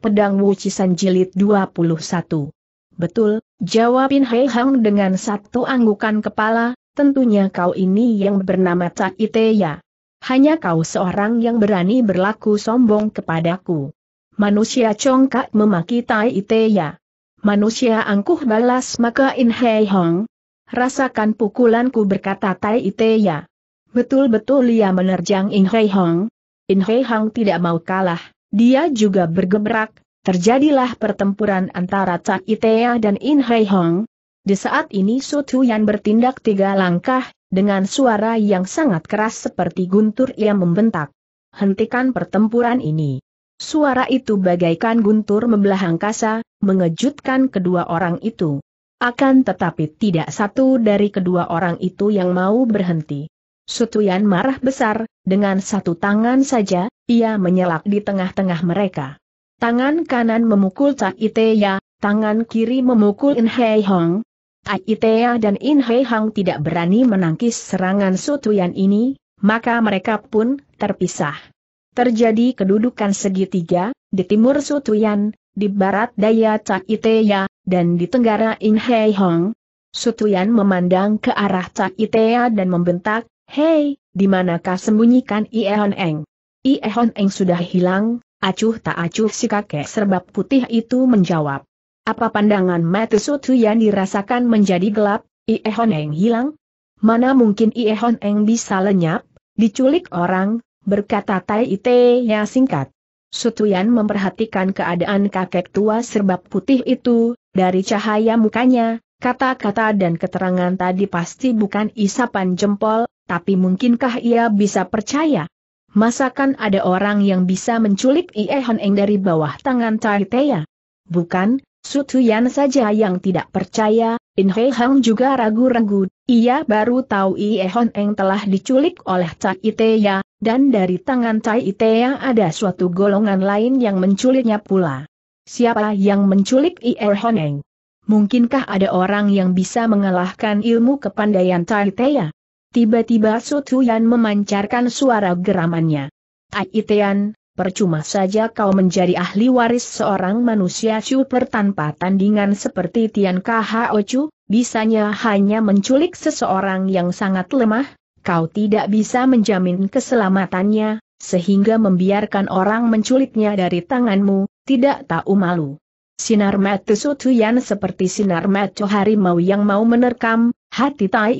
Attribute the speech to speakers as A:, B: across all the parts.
A: Pedang Wucisan Jilid 21. Betul, jawabin Hei Hang dengan satu anggukan kepala, tentunya kau ini yang bernama Tak Iteya. Hanya kau seorang yang berani berlaku sombong kepadaku. Manusia congkak memaki Tai Iteya. Manusia angkuh balas maka In Hei Hong. Rasakan pukulanku berkata Tai Iteya. Betul-betul ia menerjang In Hei Hong. In Hei Hong tidak mau kalah. Dia juga bergemerak, terjadilah pertempuran antara Cak Itea dan In Hai Hong. Di saat ini Su yang bertindak tiga langkah, dengan suara yang sangat keras seperti guntur ia membentak. Hentikan pertempuran ini. Suara itu bagaikan guntur membelah angkasa, mengejutkan kedua orang itu. Akan tetapi tidak satu dari kedua orang itu yang mau berhenti. Sutuyan marah besar, dengan satu tangan saja, ia menyelak di tengah-tengah mereka. Tangan kanan memukul Tai Iteya, tangan kiri memukul In Hei Hong. Tai Itea dan In Hei Hong tidak berani menangkis serangan Sutuyan ini, maka mereka pun terpisah. Terjadi kedudukan segitiga, di timur Sutuyan, di barat daya Tai Iteya, dan di tenggara In Hei Hong. Sutuyan memandang ke arah Iteya dan membentak, Hei, di manakah sembunyikan Ieon Eng? Ieon Eng sudah hilang, acuh tak acuh si kakek serbak putih itu menjawab. Apa pandangan Sutu yang dirasakan menjadi gelap, Ieon Eng hilang? Mana mungkin Ieon Eng bisa lenyap, diculik orang, berkata Tai Ite yang singkat. Sutuyan memperhatikan keadaan kakek tua serbak putih itu, dari cahaya mukanya, Kata-kata dan keterangan tadi pasti bukan isapan jempol, tapi mungkinkah ia bisa percaya? Masakan ada orang yang bisa menculik Ie Hon Eng dari bawah tangan Tai Teya? Bukan, Sutuyan saja yang tidak percaya, In Hei Hang juga ragu-ragu, ia baru tahu Ie Hon Eng telah diculik oleh Tai Teya, dan dari tangan Tai Teya ada suatu golongan lain yang menculiknya pula. Siapa yang menculik Ie Hon Eng? Mungkinkah ada orang yang bisa mengalahkan ilmu kepandaian Tai Teya? Tiba-tiba Sutuyan memancarkan suara geramannya. Aitean, percuma saja kau menjadi ahli waris seorang manusia super tanpa tandingan seperti Tian Chu, bisanya hanya menculik seseorang yang sangat lemah, kau tidak bisa menjamin keselamatannya, sehingga membiarkan orang menculiknya dari tanganmu, tidak tahu malu. Sinar mata Sutuyan seperti sinar mata harimau yang mau menerkam, Hati Tai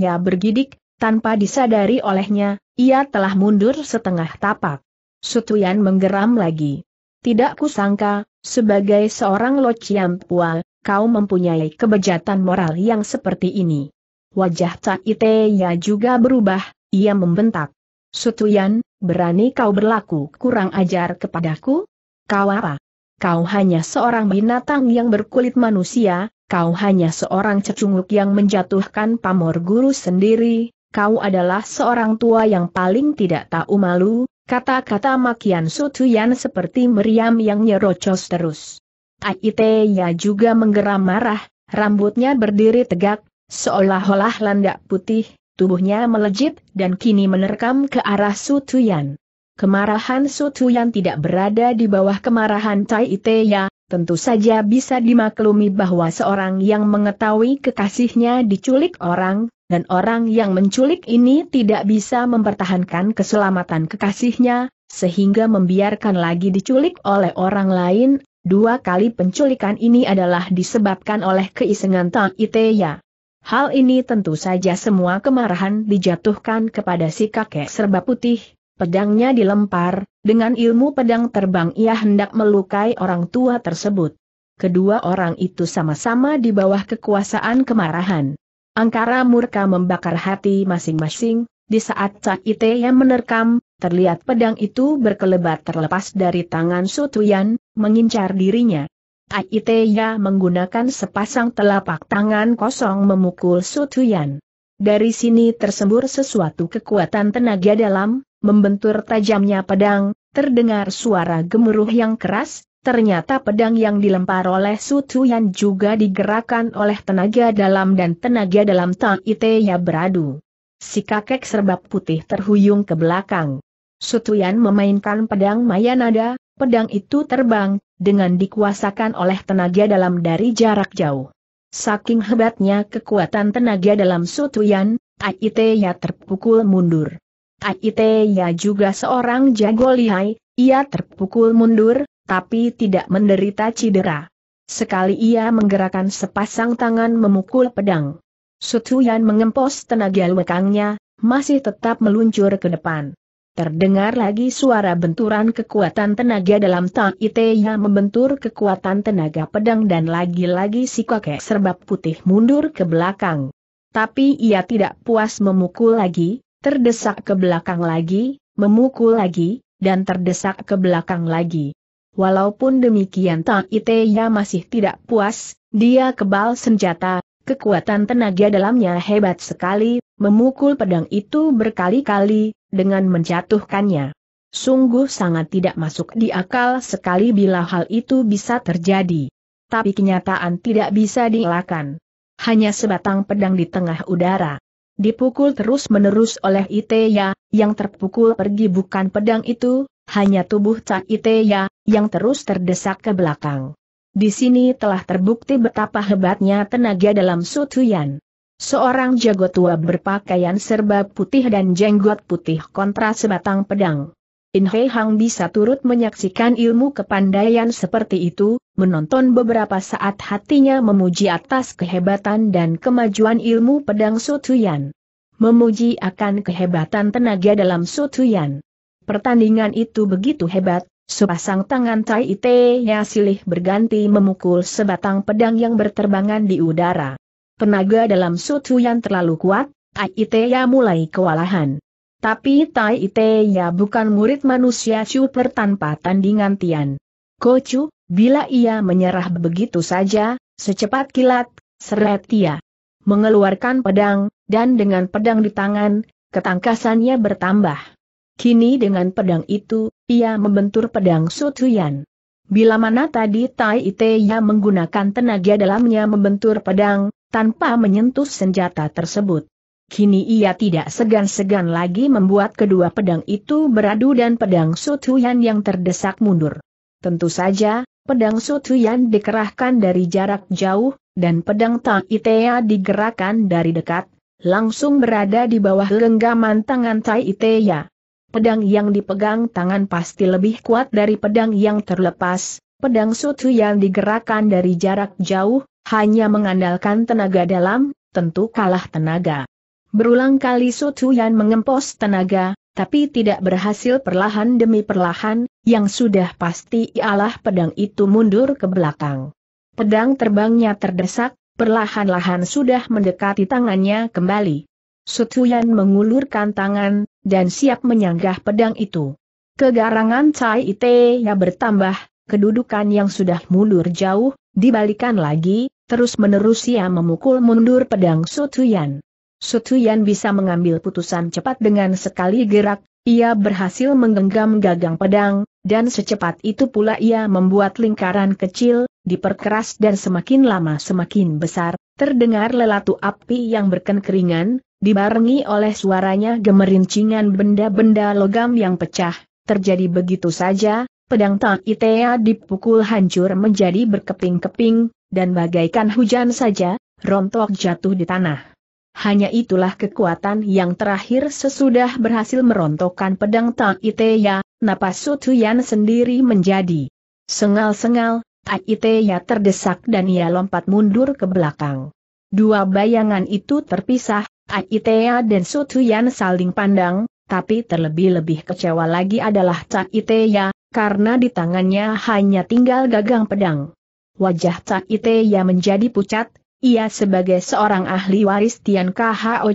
A: Ya bergidik, tanpa disadari olehnya, ia telah mundur setengah tapak. Sutuyan menggeram lagi. Tidak kusangka, sebagai seorang lociam Pua, kau mempunyai kebejatan moral yang seperti ini. Wajah Tai Ya juga berubah, ia membentak. Sutuyan, berani kau berlaku kurang ajar kepadaku? Kau apa? kau hanya seorang binatang yang berkulit manusia, kau hanya seorang cecunguk yang menjatuhkan pamor guru sendiri, kau adalah seorang tua yang paling tidak tahu malu, kata-kata makian sutuyan seperti meriam yang nyerocos terus. Aiteya juga menggeram marah, rambutnya berdiri tegak, seolah-olah landak putih, tubuhnya melejit dan kini menerkam ke arah Sutuyan. Kemarahan yang tidak berada di bawah kemarahan Tai Iteya, tentu saja bisa dimaklumi bahwa seorang yang mengetahui kekasihnya diculik orang, dan orang yang menculik ini tidak bisa mempertahankan keselamatan kekasihnya, sehingga membiarkan lagi diculik oleh orang lain, dua kali penculikan ini adalah disebabkan oleh keisengan Tai Iteya. Hal ini tentu saja semua kemarahan dijatuhkan kepada si kakek serba putih, pedangnya dilempar, dengan ilmu pedang terbang ia hendak melukai orang tua tersebut. Kedua orang itu sama-sama di bawah kekuasaan kemarahan. Angkara murka membakar hati masing-masing, di saat Cak Ite yang menerkam, terlihat pedang itu berkelebat terlepas dari tangan Sutuyan, mengincar dirinya. Ite ya menggunakan sepasang telapak tangan kosong memukul Sutuyan. Dari sini tersembur sesuatu kekuatan tenaga dalam, membentur tajamnya pedang, terdengar suara gemuruh yang keras, ternyata pedang yang dilempar oleh Su Tuyan juga digerakkan oleh tenaga dalam dan tenaga dalam Tang ya beradu. Si kakek serba putih terhuyung ke belakang. Su memainkan pedang Mayanada, pedang itu terbang, dengan dikuasakan oleh tenaga dalam dari jarak jauh. Saking hebatnya kekuatan tenaga dalam Su Tuyan, ya terpukul mundur ya juga seorang jago lihai, ia terpukul mundur, tapi tidak menderita cedera. Sekali ia menggerakkan sepasang tangan memukul pedang. Sutuyan mengempos tenaga lekangnya, masih tetap meluncur ke depan. Terdengar lagi suara benturan kekuatan tenaga dalam Tang Iteya membentur kekuatan tenaga pedang dan lagi-lagi si kakek serbap putih mundur ke belakang. Tapi ia tidak puas memukul lagi, Terdesak ke belakang lagi, memukul lagi, dan terdesak ke belakang lagi. Walaupun demikian Tang Iteya masih tidak puas, dia kebal senjata, kekuatan tenaga dalamnya hebat sekali, memukul pedang itu berkali-kali, dengan menjatuhkannya. Sungguh sangat tidak masuk di akal sekali bila hal itu bisa terjadi. Tapi kenyataan tidak bisa dielakkan. Hanya sebatang pedang di tengah udara dipukul terus-menerus oleh Iteya, yang terpukul pergi bukan pedang itu, hanya tubuh Cak Iteya, yang terus terdesak ke belakang. Di sini telah terbukti betapa hebatnya tenaga dalam Sutuyan. Seorang jago tua berpakaian serba putih dan jenggot putih kontra sebatang pedang. In Hei Hang bisa turut menyaksikan ilmu kepandaian seperti itu, menonton beberapa saat hatinya memuji atas kehebatan dan kemajuan ilmu pedang Sutuyan. Memuji akan kehebatan tenaga dalam Sutuyan. Pertandingan itu begitu hebat, sepasang tangan Tai Ite-nya silih berganti memukul sebatang pedang yang berterbangan di udara. Tenaga dalam Sutuyan terlalu kuat, Tai Ite-ya mulai kewalahan. Tapi Tai Ite ya bukan murid manusia super tanpa tandingan Tian. Kocu, bila ia menyerah begitu saja, secepat kilat, seret ia. Mengeluarkan pedang, dan dengan pedang di tangan, ketangkasannya bertambah. Kini dengan pedang itu, ia membentur pedang Sutuyan. Bila mana tadi Tai Ite ya menggunakan tenaga dalamnya membentur pedang, tanpa menyentuh senjata tersebut. Kini ia tidak segan-segan lagi membuat kedua pedang itu beradu dan pedang Sutuyan yang terdesak mundur. Tentu saja, pedang Sutuyan dikerahkan dari jarak jauh, dan pedang Tang Itea digerakkan dari dekat, langsung berada di bawah genggaman tangan Tai Itea. Pedang yang dipegang tangan pasti lebih kuat dari pedang yang terlepas, pedang Sutuyan digerakkan dari jarak jauh, hanya mengandalkan tenaga dalam, tentu kalah tenaga. Berulang kali Su mengempos tenaga, tapi tidak berhasil perlahan demi perlahan, yang sudah pasti ialah pedang itu mundur ke belakang. Pedang terbangnya terdesak, perlahan-lahan sudah mendekati tangannya kembali. Sutuyan mengulurkan tangan, dan siap menyanggah pedang itu. Kegarangan Cai Ite ya bertambah, kedudukan yang sudah mundur jauh, dibalikan lagi, terus menerus ia memukul mundur pedang Sutuyan. Sutuyan bisa mengambil putusan cepat dengan sekali gerak, ia berhasil menggenggam gagang pedang, dan secepat itu pula ia membuat lingkaran kecil, diperkeras dan semakin lama semakin besar, terdengar lelatu api yang berkenkeringan, dibarengi oleh suaranya gemerincingan benda-benda logam yang pecah, terjadi begitu saja, pedang Tang Itea dipukul hancur menjadi berkeping-keping, dan bagaikan hujan saja, rontok jatuh di tanah hanya itulah kekuatan yang terakhir sesudah berhasil merontokkan pedang Tang Iteya, napas Tuyan sendiri menjadi sengal-sengal, Tang Iteya terdesak dan ia lompat mundur ke belakang. Dua bayangan itu terpisah, Tang Iteya dan Sutuyan saling pandang, tapi terlebih-lebih kecewa lagi adalah Tang Iteya, karena di tangannya hanya tinggal gagang pedang. Wajah Tang Iteya menjadi pucat, ia sebagai seorang ahli waris Tian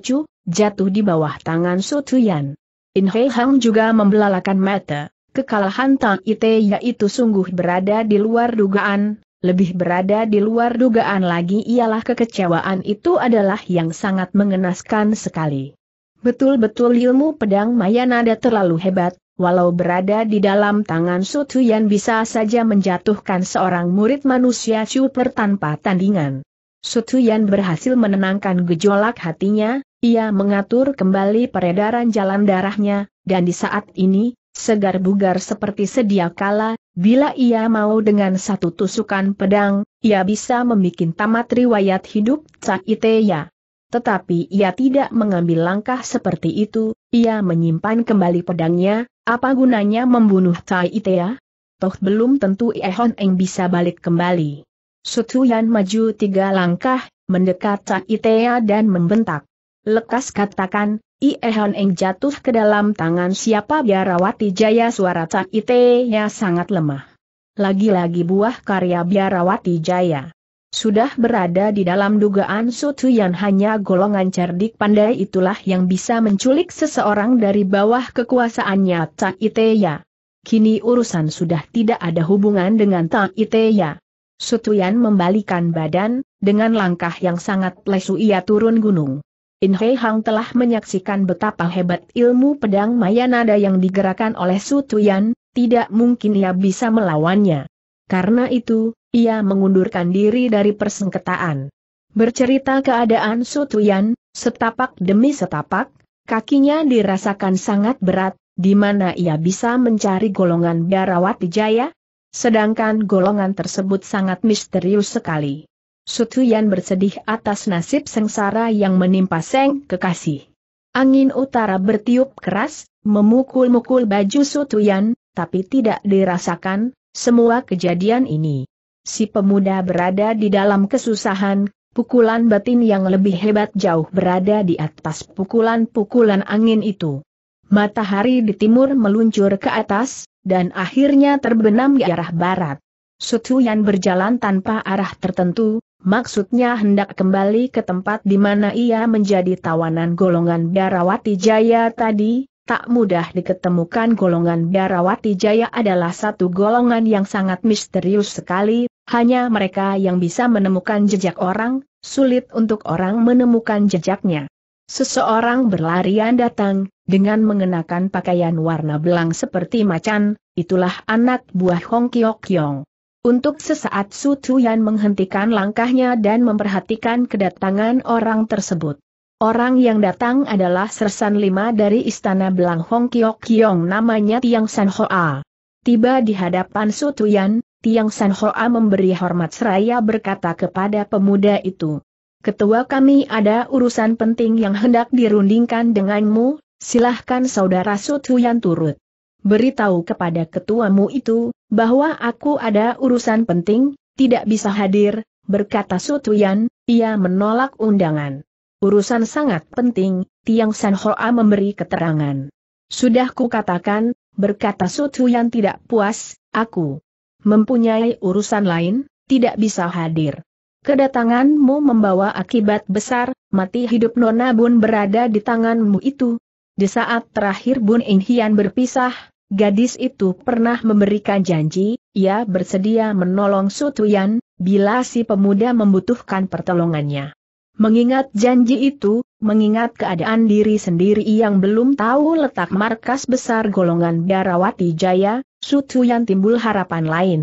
A: Chu, jatuh di bawah tangan Su Tuyan. In Hei Hang juga membelalakan mata, kekalahan Tang Ite yaitu sungguh berada di luar dugaan, lebih berada di luar dugaan lagi ialah kekecewaan itu adalah yang sangat mengenaskan sekali. Betul-betul ilmu pedang Maya Nada terlalu hebat, walau berada di dalam tangan Su Tuyan bisa saja menjatuhkan seorang murid manusia super tanpa tandingan. Sutuyan berhasil menenangkan gejolak hatinya, ia mengatur kembali peredaran jalan darahnya, dan di saat ini, segar bugar seperti sedia kala, bila ia mau dengan satu tusukan pedang, ia bisa membuat tamat riwayat hidup Caiteya. Tetapi ia tidak mengambil langkah seperti itu, ia menyimpan kembali pedangnya, apa gunanya membunuh Caiteya? Toh belum tentu Ehon Eng bisa balik kembali. Sutuyan maju tiga langkah, mendekat Cak Itea dan membentak. Lekas katakan, Ihan Eng jatuh ke dalam tangan siapa biarawati jaya suara Cak Itea sangat lemah. Lagi-lagi buah karya biarawati jaya. Sudah berada di dalam dugaan Sutuyan hanya golongan cerdik pandai itulah yang bisa menculik seseorang dari bawah kekuasaannya Cak Itea. Kini urusan sudah tidak ada hubungan dengan Cak Itea. Sutuyan membalikan badan, dengan langkah yang sangat lesu ia turun gunung. In Hei Hang telah menyaksikan betapa hebat ilmu pedang Mayanada yang digerakkan oleh Sutuyan, tidak mungkin ia bisa melawannya. Karena itu, ia mengundurkan diri dari persengketaan. Bercerita keadaan Sutuyan, setapak demi setapak, kakinya dirasakan sangat berat, di mana ia bisa mencari golongan Darawati Jaya, Sedangkan golongan tersebut sangat misterius sekali. Sutuyan bersedih atas nasib sengsara yang menimpa Seng kekasih. Angin utara bertiup keras, memukul-mukul baju Sutuyan, tapi tidak dirasakan, semua kejadian ini. Si pemuda berada di dalam kesusahan, pukulan batin yang lebih hebat jauh berada di atas pukulan-pukulan angin itu. Matahari di timur meluncur ke atas, dan akhirnya terbenam di arah barat. Sutuyan berjalan tanpa arah tertentu, maksudnya hendak kembali ke tempat di mana ia menjadi tawanan golongan Biarawati Jaya tadi, tak mudah diketemukan golongan Biarawati Jaya adalah satu golongan yang sangat misterius sekali, hanya mereka yang bisa menemukan jejak orang, sulit untuk orang menemukan jejaknya. Seseorang berlarian datang, dengan mengenakan pakaian warna belang seperti macan, itulah anak buah Hong Kiok Yong. Untuk sesaat Su Tuyan menghentikan langkahnya dan memperhatikan kedatangan orang tersebut. Orang yang datang adalah Sersan Lima dari Istana Belang Hong Kiok Kiong namanya Tiang San Hoa. Tiba di hadapan Su Tuyan, Tiang San Hoa memberi hormat seraya berkata kepada pemuda itu. Ketua kami ada urusan penting yang hendak dirundingkan denganmu, Silahkan saudara Sutuyan turut. Beritahu kepada ketuamu itu, bahwa aku ada urusan penting, tidak bisa hadir, berkata Sutuyan, ia menolak undangan. Urusan sangat penting, Tiang San Hoa memberi keterangan. Sudah kukatakan, berkata Sutuyan tidak puas, aku mempunyai urusan lain, tidak bisa hadir. Kedatanganmu membawa akibat besar, mati hidup Nona Bun berada di tanganmu itu, di saat terakhir Bun In Hian berpisah, gadis itu pernah memberikan janji, ia bersedia menolong Sutuyan, bila si pemuda membutuhkan pertolongannya. Mengingat janji itu, mengingat keadaan diri sendiri yang belum tahu letak markas besar golongan Darawati Jaya, Sutuyan timbul harapan lain.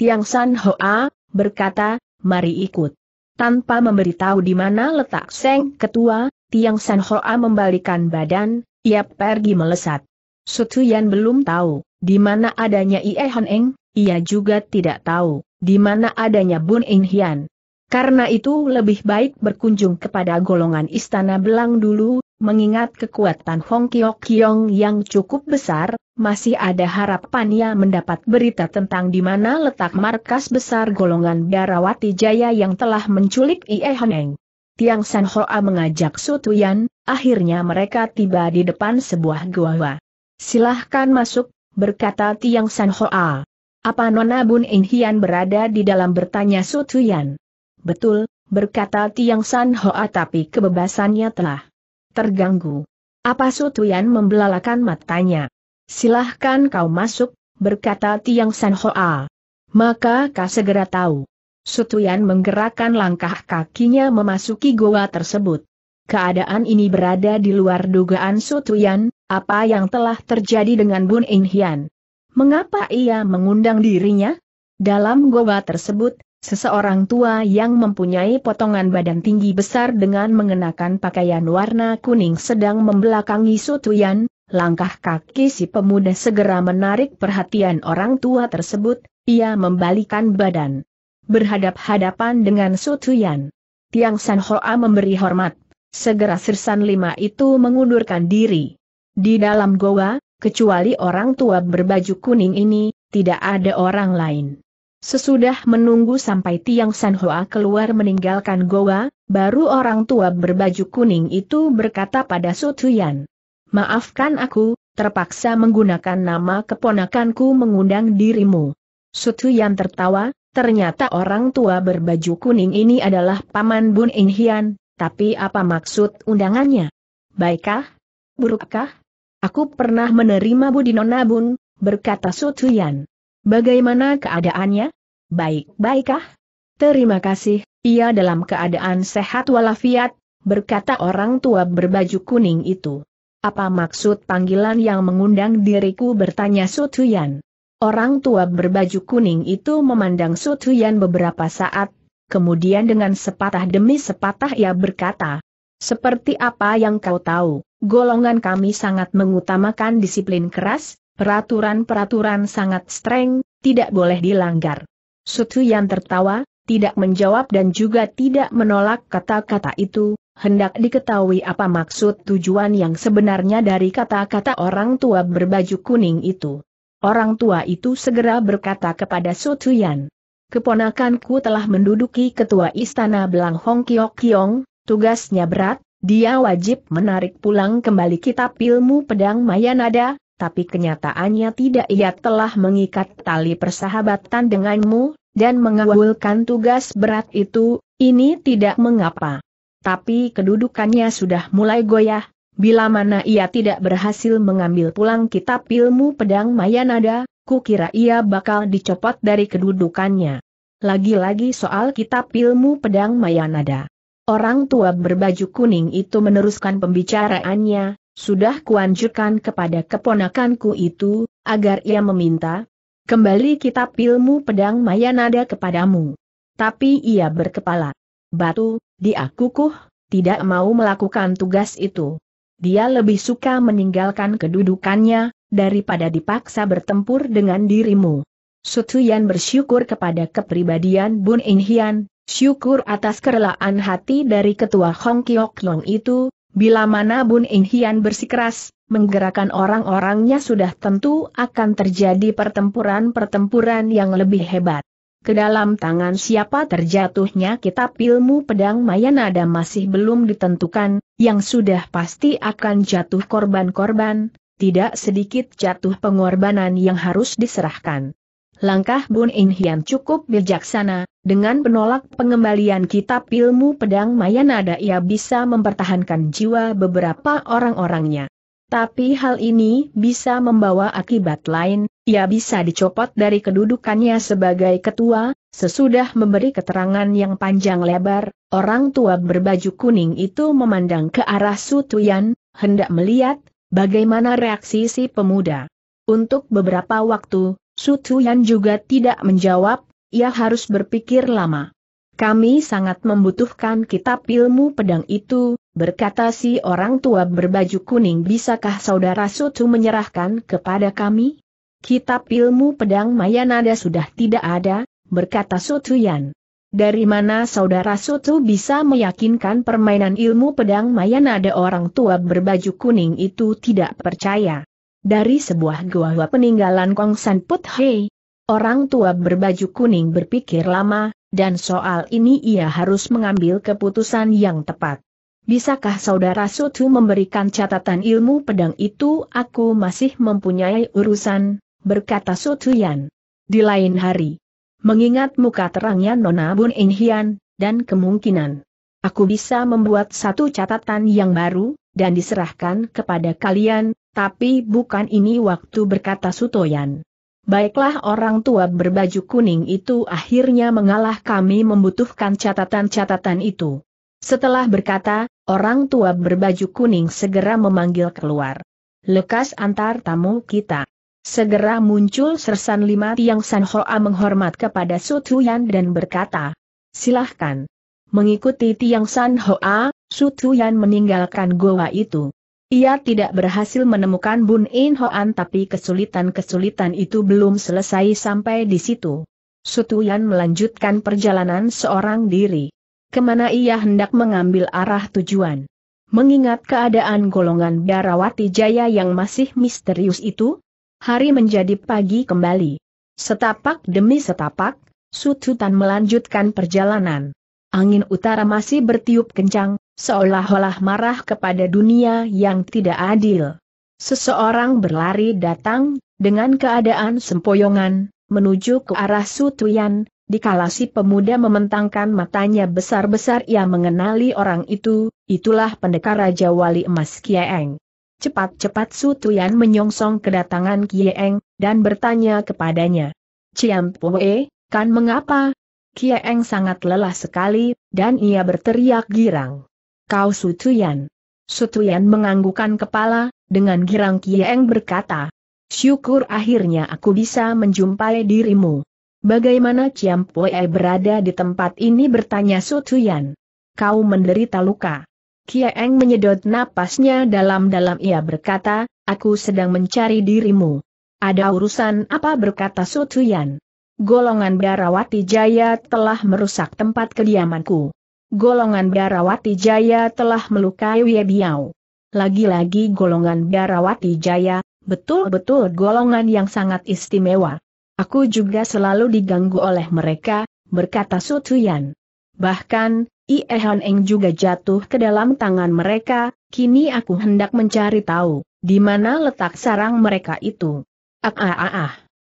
A: Tiang San Hoa, berkata, mari ikut. Tanpa memberitahu di mana letak Seng Ketua, Tiang San Hoa membalikan badan, ia pergi melesat. Sutuyan belum tahu, di mana adanya Ie Hon Eng, ia juga tidak tahu, di mana adanya Bun In Hian. Karena itu lebih baik berkunjung kepada golongan istana belang dulu, mengingat kekuatan Hong Kiok Kiong yang cukup besar, masih ada harapan ia mendapat berita tentang di mana letak markas besar golongan Darawati Jaya yang telah menculik Ie Hon Eng. Tiang San Hoa mengajak Sutuyan, Akhirnya mereka tiba di depan sebuah gua. Silahkan masuk, berkata Tiang San Hoa. Apa Nona Bun In Hian berada di dalam bertanya Su Tuyan? Betul, berkata Tiang San Hoa tapi kebebasannya telah terganggu. Apa Su Tuyan membelalakan matanya? Silahkan kau masuk, berkata Tiang San Hoa. Maka kau segera tahu. Sutuyan menggerakkan langkah kakinya memasuki gua tersebut. Keadaan ini berada di luar dugaan Sutuyan, apa yang telah terjadi dengan Bun In Hian. Mengapa ia mengundang dirinya? Dalam goa tersebut, seseorang tua yang mempunyai potongan badan tinggi besar dengan mengenakan pakaian warna kuning sedang membelakangi Sutuyan, langkah kaki si pemuda segera menarik perhatian orang tua tersebut, ia membalikan badan. Berhadap-hadapan dengan Sutuyan. Tiang San Hoa memberi hormat. Segera Sirsan Lima itu mengundurkan diri. Di dalam goa, kecuali orang tua berbaju kuning ini, tidak ada orang lain. Sesudah menunggu sampai Tiang Sanhua keluar meninggalkan goa, baru orang tua berbaju kuning itu berkata pada Sutuyan. Maafkan aku, terpaksa menggunakan nama keponakanku mengundang dirimu. Sutuyan tertawa, ternyata orang tua berbaju kuning ini adalah Paman Bun Inhian, tapi apa maksud undangannya? Baikkah? Burukkah? Aku pernah menerima Budi Nona Bun, berkata Sutuyan. Bagaimana keadaannya? Baik-baikkah? Terima kasih, ia dalam keadaan sehat walafiat, berkata orang tua berbaju kuning itu. Apa maksud panggilan yang mengundang diriku bertanya Sutuyan? Orang tua berbaju kuning itu memandang Sutuyan beberapa saat, kemudian dengan sepatah demi sepatah ia berkata, Seperti apa yang kau tahu, golongan kami sangat mengutamakan disiplin keras, peraturan-peraturan sangat streng, tidak boleh dilanggar. Sutu yang tertawa, tidak menjawab dan juga tidak menolak kata-kata itu, hendak diketahui apa maksud tujuan yang sebenarnya dari kata-kata orang tua berbaju kuning itu. Orang tua itu segera berkata kepada Sutuyan keponakanku telah menduduki ketua istana Belang Hong Kiok Kiong, tugasnya berat, dia wajib menarik pulang kembali kitab ilmu pedang Mayanada, tapi kenyataannya tidak ia telah mengikat tali persahabatan denganmu, dan mengawulkan tugas berat itu, ini tidak mengapa. Tapi kedudukannya sudah mulai goyah, Bila mana ia tidak berhasil mengambil pulang kitab ilmu pedang Mayanada, kira ia bakal dicopot dari kedudukannya. Lagi-lagi soal kitab ilmu pedang Mayanada. Orang tua berbaju kuning itu meneruskan pembicaraannya, sudah kuanjurkan kepada keponakanku itu, agar ia meminta kembali kitab ilmu pedang Mayanada kepadamu. Tapi ia berkepala batu, dia kukuh, tidak mau melakukan tugas itu. Dia lebih suka meninggalkan kedudukannya, daripada dipaksa bertempur dengan dirimu. Sutuyan bersyukur kepada kepribadian Bun In Hian, syukur atas kerelaan hati dari ketua Hong Kiok Long itu, bila mana Bun In Hian bersikeras, menggerakkan orang-orangnya sudah tentu akan terjadi pertempuran-pertempuran yang lebih hebat. Ke dalam tangan siapa terjatuhnya kitab ilmu pedang Mayanada masih belum ditentukan, yang sudah pasti akan jatuh korban-korban, tidak sedikit jatuh pengorbanan yang harus diserahkan. Langkah Bun In Hian cukup bijaksana, dengan penolak pengembalian kitab ilmu pedang Mayanada ia bisa mempertahankan jiwa beberapa orang-orangnya. Tapi hal ini bisa membawa akibat lain, ia bisa dicopot dari kedudukannya sebagai ketua, sesudah memberi keterangan yang panjang lebar, orang tua berbaju kuning itu memandang ke arah Sutuyan, hendak melihat, Bagaimana reaksi si pemuda? Untuk beberapa waktu, Su Tuyan juga tidak menjawab, ia harus berpikir lama. Kami sangat membutuhkan kitab ilmu pedang itu, berkata si orang tua berbaju kuning bisakah saudara Sutu menyerahkan kepada kami? Kitab ilmu pedang Mayanada sudah tidak ada, berkata Yan. Dari mana saudara Sutu bisa meyakinkan permainan ilmu pedang mayan ada orang tua berbaju kuning itu tidak percaya? Dari sebuah gua peninggalan Kong San Put Hei, orang tua berbaju kuning berpikir lama, dan soal ini ia harus mengambil keputusan yang tepat. Bisakah saudara Sutu memberikan catatan ilmu pedang itu aku masih mempunyai urusan, berkata Sutuyan. Di lain hari, Mengingat muka terangnya Nona Bun Inhian, dan kemungkinan aku bisa membuat satu catatan yang baru, dan diserahkan kepada kalian, tapi bukan ini waktu berkata Sutoyan. Baiklah orang tua berbaju kuning itu akhirnya mengalah kami membutuhkan catatan-catatan itu. Setelah berkata, orang tua berbaju kuning segera memanggil keluar. Lekas antar tamu kita. Segera muncul Sersan Lima Tiang San Hoa menghormat kepada Su Tuyan dan berkata, silahkan. Mengikuti Tiang San Hoa, Su Tuyan meninggalkan goa itu. Ia tidak berhasil menemukan Bun In Hoan tapi kesulitan-kesulitan itu belum selesai sampai di situ. Sutuyan melanjutkan perjalanan seorang diri. Kemana ia hendak mengambil arah tujuan? Mengingat keadaan golongan Darawati Jaya yang masih misterius itu, Hari menjadi pagi kembali. Setapak demi setapak, Sututan melanjutkan perjalanan. Angin utara masih bertiup kencang, seolah-olah marah kepada dunia yang tidak adil. Seseorang berlari datang, dengan keadaan sempoyongan, menuju ke arah Sutuyan, dikalasi si pemuda mementangkan matanya besar-besar ia mengenali orang itu, itulah pendekar Raja Wali Emas Kieng. Cepat-cepat Su Tuyan menyongsong kedatangan Kieng, dan bertanya kepadanya. Ciam Pue, kan mengapa? Kieng sangat lelah sekali, dan ia berteriak girang. Kau Su Tuyan. Su Tuyan menganggukkan kepala, dengan girang Kieng berkata. Syukur akhirnya aku bisa menjumpai dirimu. Bagaimana Ciam Pue berada di tempat ini bertanya Su Tuyan. Kau menderita luka. Kieng menyedot napasnya dalam-dalam ia berkata, aku sedang mencari dirimu. Ada urusan apa berkata Sutuyan. Golongan Darawati Jaya telah merusak tempat kediamanku. Golongan Darawati Jaya telah melukai Webiau. Lagi-lagi golongan Darawati Jaya, betul-betul golongan yang sangat istimewa. Aku juga selalu diganggu oleh mereka, berkata Sutuyan. Bahkan, Ihan Eng juga jatuh ke dalam tangan mereka, kini aku hendak mencari tahu, di mana letak sarang mereka itu. Ah ah ah ah.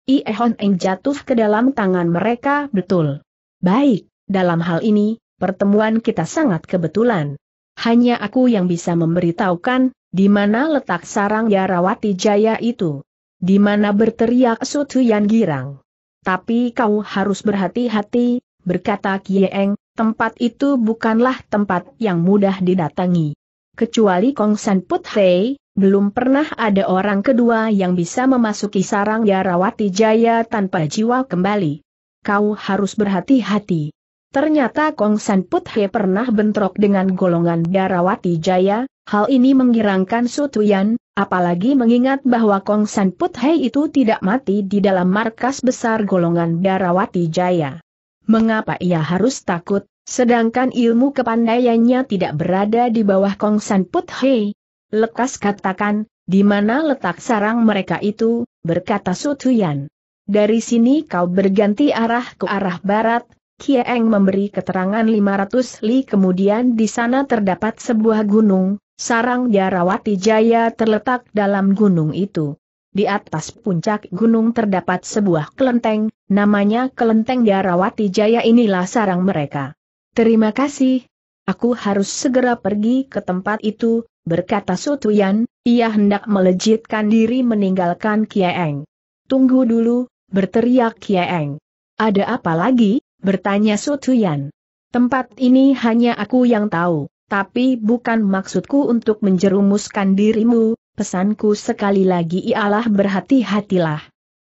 A: Ihan Eng jatuh ke dalam tangan mereka betul. Baik, dalam hal ini, pertemuan kita sangat kebetulan. Hanya aku yang bisa memberitahukan, di mana letak sarang Yarawati Jaya itu. Di mana berteriak Sutu Yan Girang. Tapi kau harus berhati-hati, berkata Kieng, tempat itu bukanlah tempat yang mudah didatangi. Kecuali Kong San Put Hei, belum pernah ada orang kedua yang bisa memasuki sarang Yarawati Jaya tanpa jiwa kembali. Kau harus berhati-hati. Ternyata Kong San Put Hei pernah bentrok dengan golongan Yarawati Jaya, hal ini menggirangkan Sutuyan, apalagi mengingat bahwa Kong San Put Hei itu tidak mati di dalam markas besar golongan Yarawati Jaya. Mengapa ia harus takut? Sedangkan ilmu kepandaiannya tidak berada di bawah Kong San Put Hei. Lekas katakan, di mana letak sarang mereka itu, berkata Sutuyan. Dari sini kau berganti arah ke arah barat, Kieng memberi keterangan 500 li kemudian di sana terdapat sebuah gunung, sarang Jarawati Jaya terletak dalam gunung itu. Di atas puncak gunung terdapat sebuah kelenteng, namanya Kelenteng Jarawati Jaya inilah sarang mereka. Terima kasih. Aku harus segera pergi ke tempat itu, berkata Sutuyan, ia hendak melejitkan diri meninggalkan Kieng. Tunggu dulu, berteriak Kieng. Ada apa lagi? bertanya Sutuyan. Tempat ini hanya aku yang tahu, tapi bukan maksudku untuk menjerumuskan dirimu, pesanku sekali lagi ialah berhati-hatilah.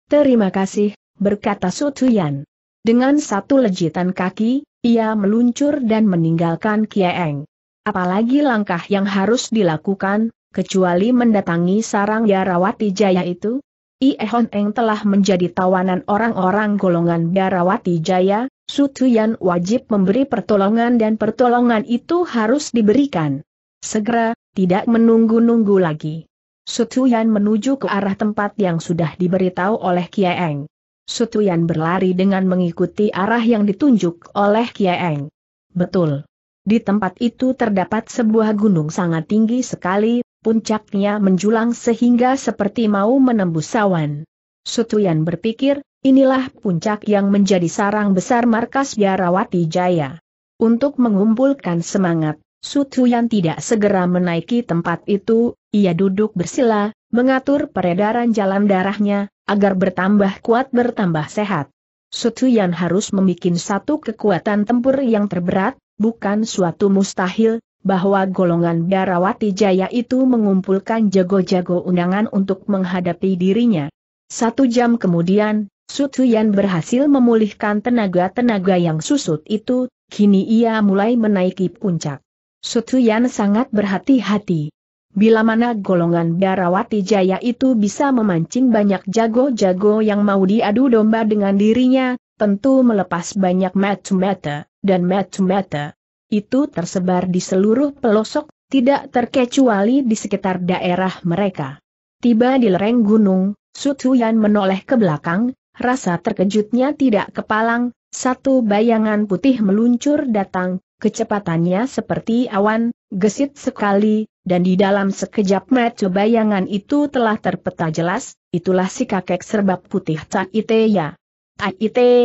A: Terima kasih, berkata Sutuyan. Dengan satu lejitan kaki, ia meluncur dan meninggalkan Kieng. Apalagi langkah yang harus dilakukan, kecuali mendatangi sarang Yarawati Jaya itu? Iehon Eng telah menjadi tawanan orang-orang golongan Yarawati Jaya, Sutuyan wajib memberi pertolongan dan pertolongan itu harus diberikan. Segera, tidak menunggu-nunggu lagi. Sutuyan menuju ke arah tempat yang sudah diberitahu oleh Kieng. Sutuyan berlari dengan mengikuti arah yang ditunjuk oleh Kieng. Betul. Di tempat itu terdapat sebuah gunung sangat tinggi sekali, puncaknya menjulang sehingga seperti mau menembus sawan. Sutuyan berpikir, inilah puncak yang menjadi sarang besar markas Biarawati Jaya. Untuk mengumpulkan semangat, Sutuyan tidak segera menaiki tempat itu, ia duduk bersila, mengatur peredaran jalan darahnya, agar bertambah kuat bertambah sehat. Sutuyan harus membuat satu kekuatan tempur yang terberat, bukan suatu mustahil, bahwa golongan Darawati Jaya itu mengumpulkan jago-jago undangan untuk menghadapi dirinya. Satu jam kemudian, Sutuyan berhasil memulihkan tenaga-tenaga yang susut itu, kini ia mulai menaiki puncak. Sutuyan sangat berhati-hati bila mana golongan Darawati Jaya itu bisa memancing banyak jago-jago yang mau diadu domba dengan dirinya, tentu melepas banyak mata-mata, dan mata-mata. Itu tersebar di seluruh pelosok, tidak terkecuali di sekitar daerah mereka. Tiba di lereng gunung, Sutuyan menoleh ke belakang, rasa terkejutnya tidak kepalang, satu bayangan putih meluncur datang, kecepatannya seperti awan, gesit sekali, dan di dalam sekejap mata bayangan itu telah terpeta jelas, itulah si kakek serbak putih Tan Iteya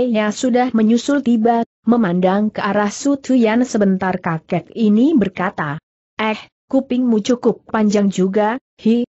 A: ya sudah menyusul tiba, memandang ke arah Sutuyan sebentar kakek ini berkata, Eh, kupingmu cukup panjang juga, hi.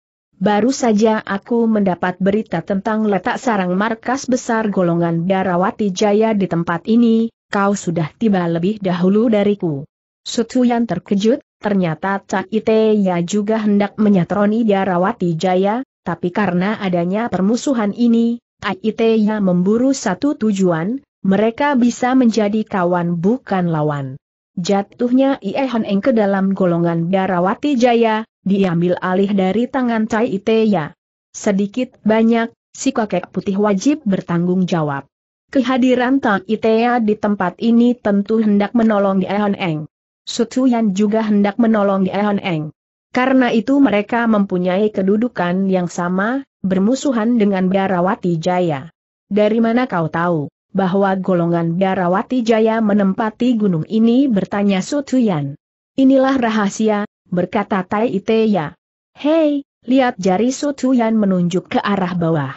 A: Baru saja aku mendapat berita tentang letak sarang markas besar golongan Darawati Jaya di tempat ini, kau sudah tiba lebih dahulu dariku. Sutuyan terkejut, Ternyata Cak Iteya juga hendak menyatroni Darawati Jaya, tapi karena adanya permusuhan ini, Cak ya memburu satu tujuan, mereka bisa menjadi kawan bukan lawan. Jatuhnya Iehan Eng ke dalam golongan Darawati Jaya, diambil alih dari tangan Cai Iteya. Sedikit banyak, si kakek putih wajib bertanggung jawab. Kehadiran Tang Iteya di tempat ini tentu hendak menolong Iehan Eng. Sutuyan juga hendak menolong Eon Eng. Karena itu mereka mempunyai kedudukan yang sama, bermusuhan dengan Biarawati Jaya. Dari mana kau tahu, bahwa golongan Biarawati Jaya menempati gunung ini bertanya Sutuyan. Inilah rahasia, berkata Tai Iteya. Hei, lihat jari Sutuyan menunjuk ke arah bawah.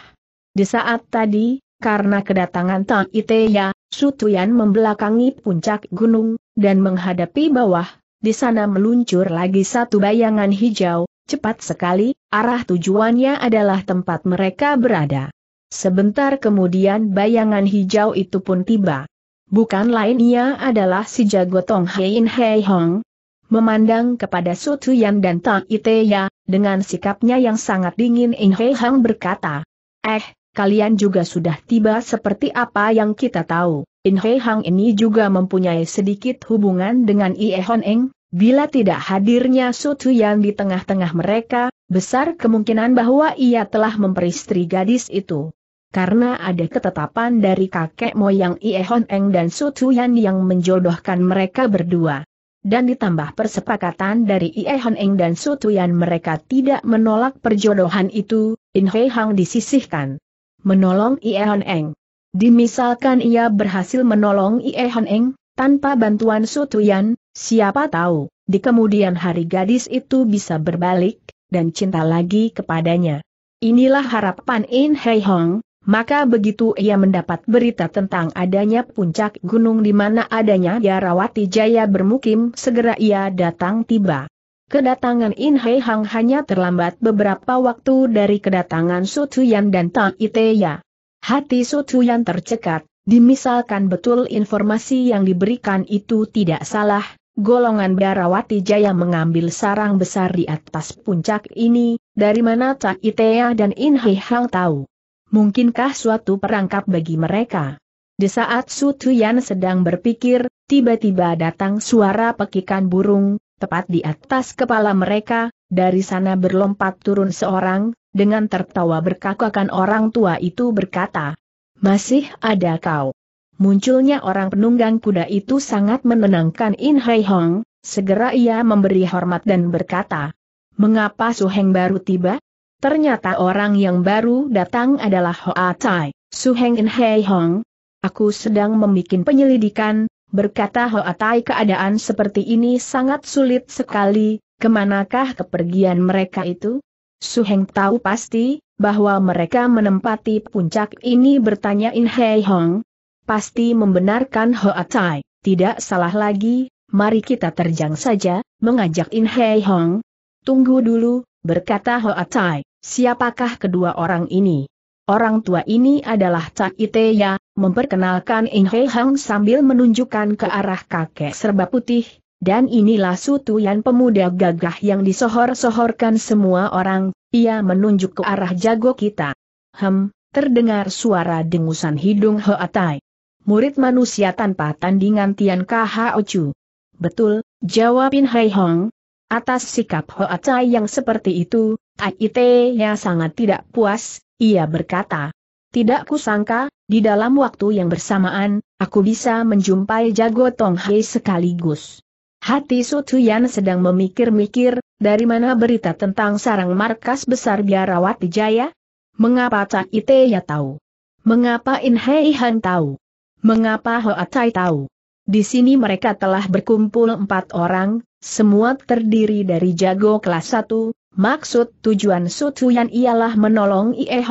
A: Di saat tadi, karena kedatangan Tai Iteya, Sutuyan membelakangi puncak gunung, dan menghadapi bawah, di sana meluncur lagi satu bayangan hijau, cepat sekali, arah tujuannya adalah tempat mereka berada. Sebentar kemudian bayangan hijau itu pun tiba. Bukan lain ia adalah si jago Tong Hein Hei Hong. Memandang kepada Su Tuyan dan Tang Iteya, dengan sikapnya yang sangat dingin In Hei Hong berkata, Eh, kalian juga sudah tiba seperti apa yang kita tahu. In Hei Hang ini juga mempunyai sedikit hubungan dengan Ie Hon Eng, bila tidak hadirnya Sutu yang di tengah-tengah mereka, besar kemungkinan bahwa ia telah memperistri gadis itu. Karena ada ketetapan dari kakek moyang Ie Hon Eng dan Sutu Yan yang menjodohkan mereka berdua. Dan ditambah persepakatan dari Ie Hon Eng dan Sutu Yan mereka tidak menolak perjodohan itu, In Hei Hang disisihkan menolong Ie Hon Eng. Dimisalkan ia berhasil menolong Ie Hon Eng, tanpa bantuan Sutuyan, siapa tahu, di kemudian hari gadis itu bisa berbalik, dan cinta lagi kepadanya. Inilah harapan In Hei Hong, maka begitu ia mendapat berita tentang adanya puncak gunung di mana adanya Yarawati Jaya bermukim, segera ia datang tiba. Kedatangan In Hei Hang hanya terlambat beberapa waktu dari kedatangan Su Tuyan dan Tang Iteya. Hati Su Tuyan tercekat, dimisalkan betul informasi yang diberikan itu tidak salah, golongan Darawati Jaya mengambil sarang besar di atas puncak ini, dari mana Tang Iteya dan In Hei Hang tahu. Mungkinkah suatu perangkap bagi mereka? Di saat Su Tuyan sedang berpikir, tiba-tiba datang suara pekikan burung, tepat di atas kepala mereka, dari sana berlompat turun seorang, dengan tertawa berkakakan orang tua itu berkata, Masih ada kau. Munculnya orang penunggang kuda itu sangat menenangkan In Hai Hong, segera ia memberi hormat dan berkata, Mengapa Su Heng baru tiba? Ternyata orang yang baru datang adalah Hoa Tai, Su Heng In Hai Hong. Aku sedang membuat penyelidikan, berkata Hoatai keadaan seperti ini sangat sulit sekali, kemanakah kepergian mereka itu? Suheng tahu pasti, bahwa mereka menempati puncak ini bertanya In Hei Hong. Pasti membenarkan Hoatai, tidak salah lagi, mari kita terjang saja, mengajak In Hei Hong. Tunggu dulu, berkata Hoatai, siapakah kedua orang ini? Orang tua ini adalah Cak Iteya, memperkenalkan Ing Hei Hang sambil menunjukkan ke arah kakek serba putih, dan inilah yang pemuda gagah yang disohor-sohorkan semua orang, ia menunjuk ke arah jago kita. Hem, terdengar suara dengusan hidung Atai. Murid manusia tanpa tandingan Tian Kha Ocu. Betul, jawab In Hei Hong. Atas sikap Atai yang seperti itu, ite ya sangat tidak puas, ia berkata, tidak kusangka, di dalam waktu yang bersamaan, aku bisa menjumpai Jago Tong Hei sekaligus. Hati Yan sedang memikir-mikir, dari mana berita tentang sarang markas besar Biarawati Jaya? Mengapa Cak Ite ya tahu? Mengapa In Hei Han tahu? Mengapa Hoa Tai tahu? Di sini mereka telah berkumpul empat orang, semua terdiri dari jago kelas satu. Maksud tujuan Sutuyan ialah menolong Ie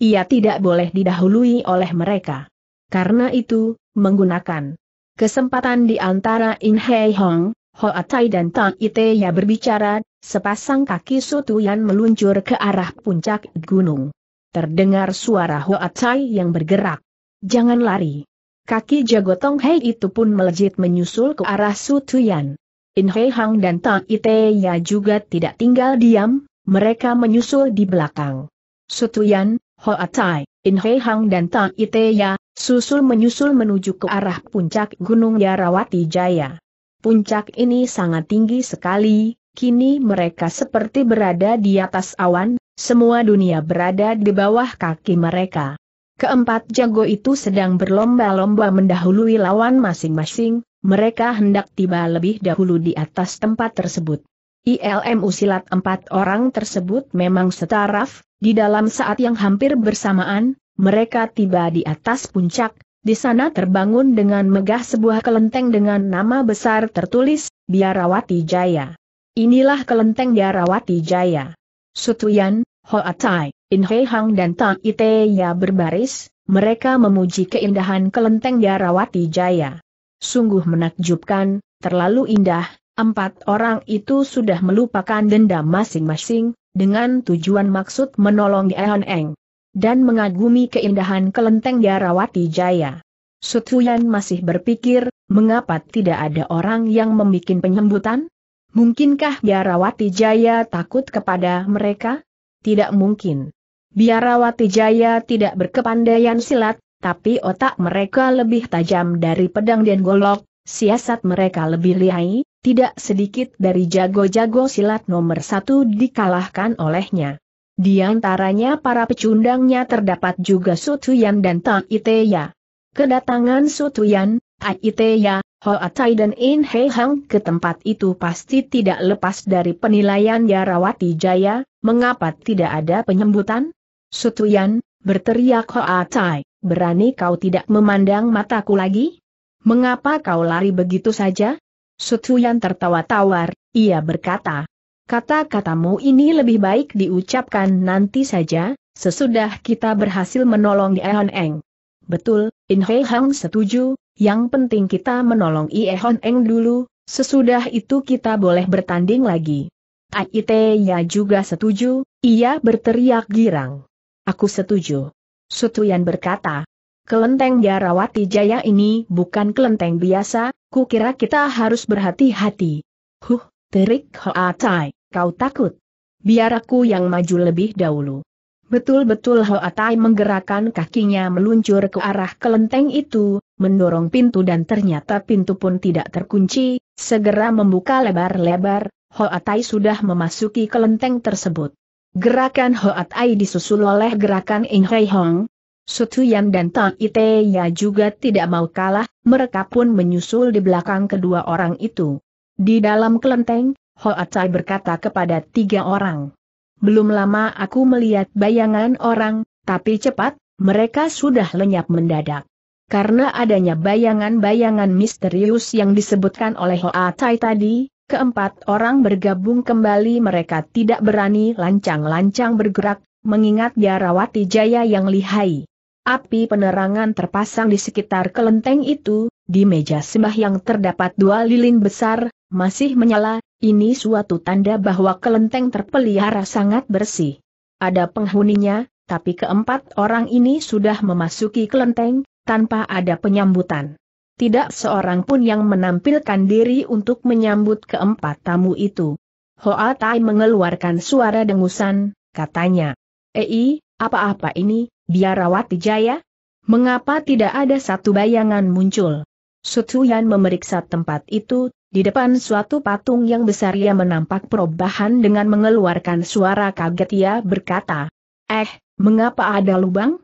A: ia tidak boleh didahului oleh mereka. Karena itu, menggunakan kesempatan di antara In Hei Hong, Hoa Tai dan Tang Ite ya berbicara, sepasang kaki Sutuyan meluncur ke arah puncak gunung. Terdengar suara Hoa Tai yang bergerak. Jangan lari. Kaki jago Tong Hei itu pun melejit menyusul ke arah Sutuyan. In Hei Hang dan Tang Ite ya juga tidak tinggal diam, mereka menyusul di belakang. Sutuyan, Ho Atai, In Hei Hang dan Tang Ite ya, susul menyusul menuju ke arah puncak Gunung Yarawati Jaya. Puncak ini sangat tinggi sekali, kini mereka seperti berada di atas awan, semua dunia berada di bawah kaki mereka. Keempat jago itu sedang berlomba-lomba mendahului lawan masing-masing, mereka hendak tiba lebih dahulu di atas tempat tersebut. ILMU silat empat orang tersebut memang setaraf, di dalam saat yang hampir bersamaan, mereka tiba di atas puncak, di sana terbangun dengan megah sebuah kelenteng dengan nama besar tertulis, Biarawati Jaya. Inilah kelenteng Biarawati Jaya. Sutuyan, Hoatai, Inhehang Hang dan Tang Iteya berbaris, mereka memuji keindahan kelenteng Biarawati Jaya sungguh menakjubkan, terlalu indah, empat orang itu sudah melupakan dendam masing-masing, dengan tujuan maksud menolong Eon Eng. Dan mengagumi keindahan kelenteng Darawati Jaya. Sutuyan masih berpikir, mengapa tidak ada orang yang membuat penyambutan? Mungkinkah Biarawati Jaya takut kepada mereka? Tidak mungkin. Biarawati Jaya tidak berkepandaian silat, tapi otak mereka lebih tajam dari pedang dan golok, siasat mereka lebih lihai, tidak sedikit dari jago-jago silat nomor satu dikalahkan olehnya. Di antaranya para pecundangnya terdapat juga Sutuyan dan Iteya. Kedatangan Sutuyan, Taiteya, Hoatai dan In Hei Hang ke tempat itu pasti tidak lepas dari penilaian Yarawati Jaya, mengapa tidak ada penyambutan? Sutuyan, Berteriak Hoa Tai, berani kau tidak memandang mataku lagi? Mengapa kau lari begitu saja? Sutuyan tertawa tawar, ia berkata. Kata-katamu ini lebih baik diucapkan nanti saja, sesudah kita berhasil menolong Ehon Eng. Betul, In Hei Hang setuju, yang penting kita menolong Ehon Eng dulu, sesudah itu kita boleh bertanding lagi. Aite ya juga setuju, ia berteriak girang. Aku setuju. Sutuyan berkata, Kelenteng Jarawati Jaya ini bukan kelenteng biasa, kukira kita harus berhati-hati. Huh, terik Hoatai, kau takut. Biar aku yang maju lebih dahulu. Betul-betul Hoatai menggerakkan kakinya meluncur ke arah kelenteng itu, mendorong pintu dan ternyata pintu pun tidak terkunci, segera membuka lebar-lebar, Hoatai sudah memasuki kelenteng tersebut. Gerakan Hoat Ai disusul oleh gerakan Ing Hei Hong. Sutuyam dan Tang Ite ya juga tidak mau kalah, mereka pun menyusul di belakang kedua orang itu. Di dalam kelenteng, Hoat Ai berkata kepada tiga orang. Belum lama aku melihat bayangan orang, tapi cepat, mereka sudah lenyap mendadak. Karena adanya bayangan-bayangan misterius yang disebutkan oleh Hoat Ai tadi, Keempat orang bergabung kembali mereka tidak berani lancang-lancang bergerak, mengingat Biarawati Jaya yang lihai. Api penerangan terpasang di sekitar kelenteng itu, di meja sembah yang terdapat dua lilin besar, masih menyala, ini suatu tanda bahwa kelenteng terpelihara sangat bersih. Ada penghuninya, tapi keempat orang ini sudah memasuki kelenteng, tanpa ada penyambutan tidak seorang pun yang menampilkan diri untuk menyambut keempat tamu itu. Hoa Tai mengeluarkan suara dengusan, katanya. Ei, apa-apa ini, Biar rawat jaya? Mengapa tidak ada satu bayangan muncul? Sutuyan memeriksa tempat itu, di depan suatu patung yang besar ia menampak perubahan dengan mengeluarkan suara kaget ia berkata. Eh, mengapa ada lubang?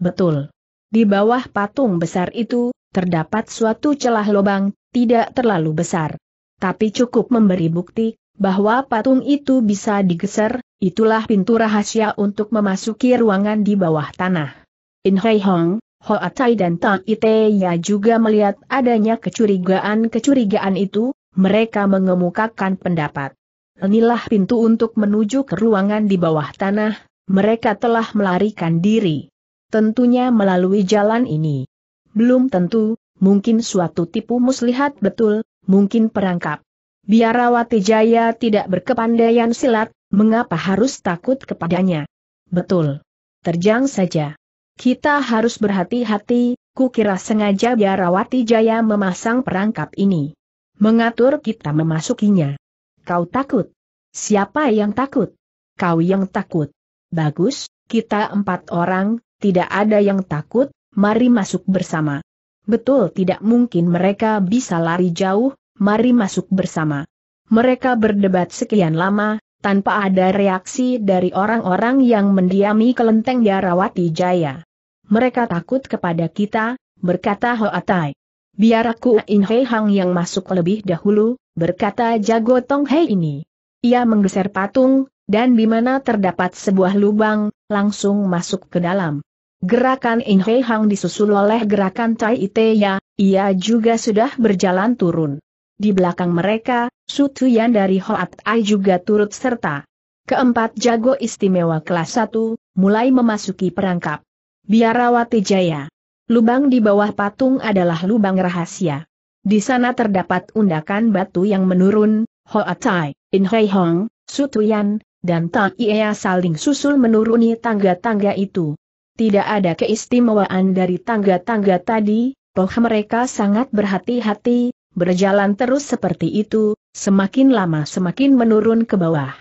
A: Betul. Di bawah patung besar itu, terdapat suatu celah lubang, tidak terlalu besar. Tapi cukup memberi bukti, bahwa patung itu bisa digeser, itulah pintu rahasia untuk memasuki ruangan di bawah tanah. In Hei Hong, Ho Atai dan Tang Ite ya juga melihat adanya kecurigaan-kecurigaan itu, mereka mengemukakan pendapat. Inilah pintu untuk menuju ke ruangan di bawah tanah, mereka telah melarikan diri. Tentunya melalui jalan ini. Belum tentu, mungkin suatu tipu muslihat betul, mungkin perangkap. Biarawati Jaya tidak berkepandaian silat, mengapa harus takut kepadanya? Betul. Terjang saja. Kita harus berhati-hati, kukira sengaja Biarawati Jaya memasang perangkap ini. Mengatur kita memasukinya. Kau takut? Siapa yang takut? Kau yang takut. Bagus, kita empat orang, tidak ada yang takut, mari masuk bersama. Betul tidak mungkin mereka bisa lari jauh, mari masuk bersama. Mereka berdebat sekian lama, tanpa ada reaksi dari orang-orang yang mendiami kelenteng Yarawati Jaya. Mereka takut kepada kita, berkata Hoatai. Biar aku In Hei Hang yang masuk lebih dahulu, berkata Jago Tong Hei ini. Ia menggeser patung, dan di mana terdapat sebuah lubang, langsung masuk ke dalam. Gerakan In Hei Hang disusul oleh gerakan Tai Ya, ia juga sudah berjalan turun. Di belakang mereka, Su Tuyan dari Hoat Ai juga turut serta. Keempat jago istimewa kelas 1, mulai memasuki perangkap. Biarawati Jaya. Lubang di bawah patung adalah lubang rahasia. Di sana terdapat undakan batu yang menurun, Hoat Tai, In Hei Hong, Su dan Tang Ia saling susul menuruni tangga-tangga itu. Tidak ada keistimewaan dari tangga-tangga tadi, toh mereka sangat berhati-hati, berjalan terus seperti itu, semakin lama semakin menurun ke bawah.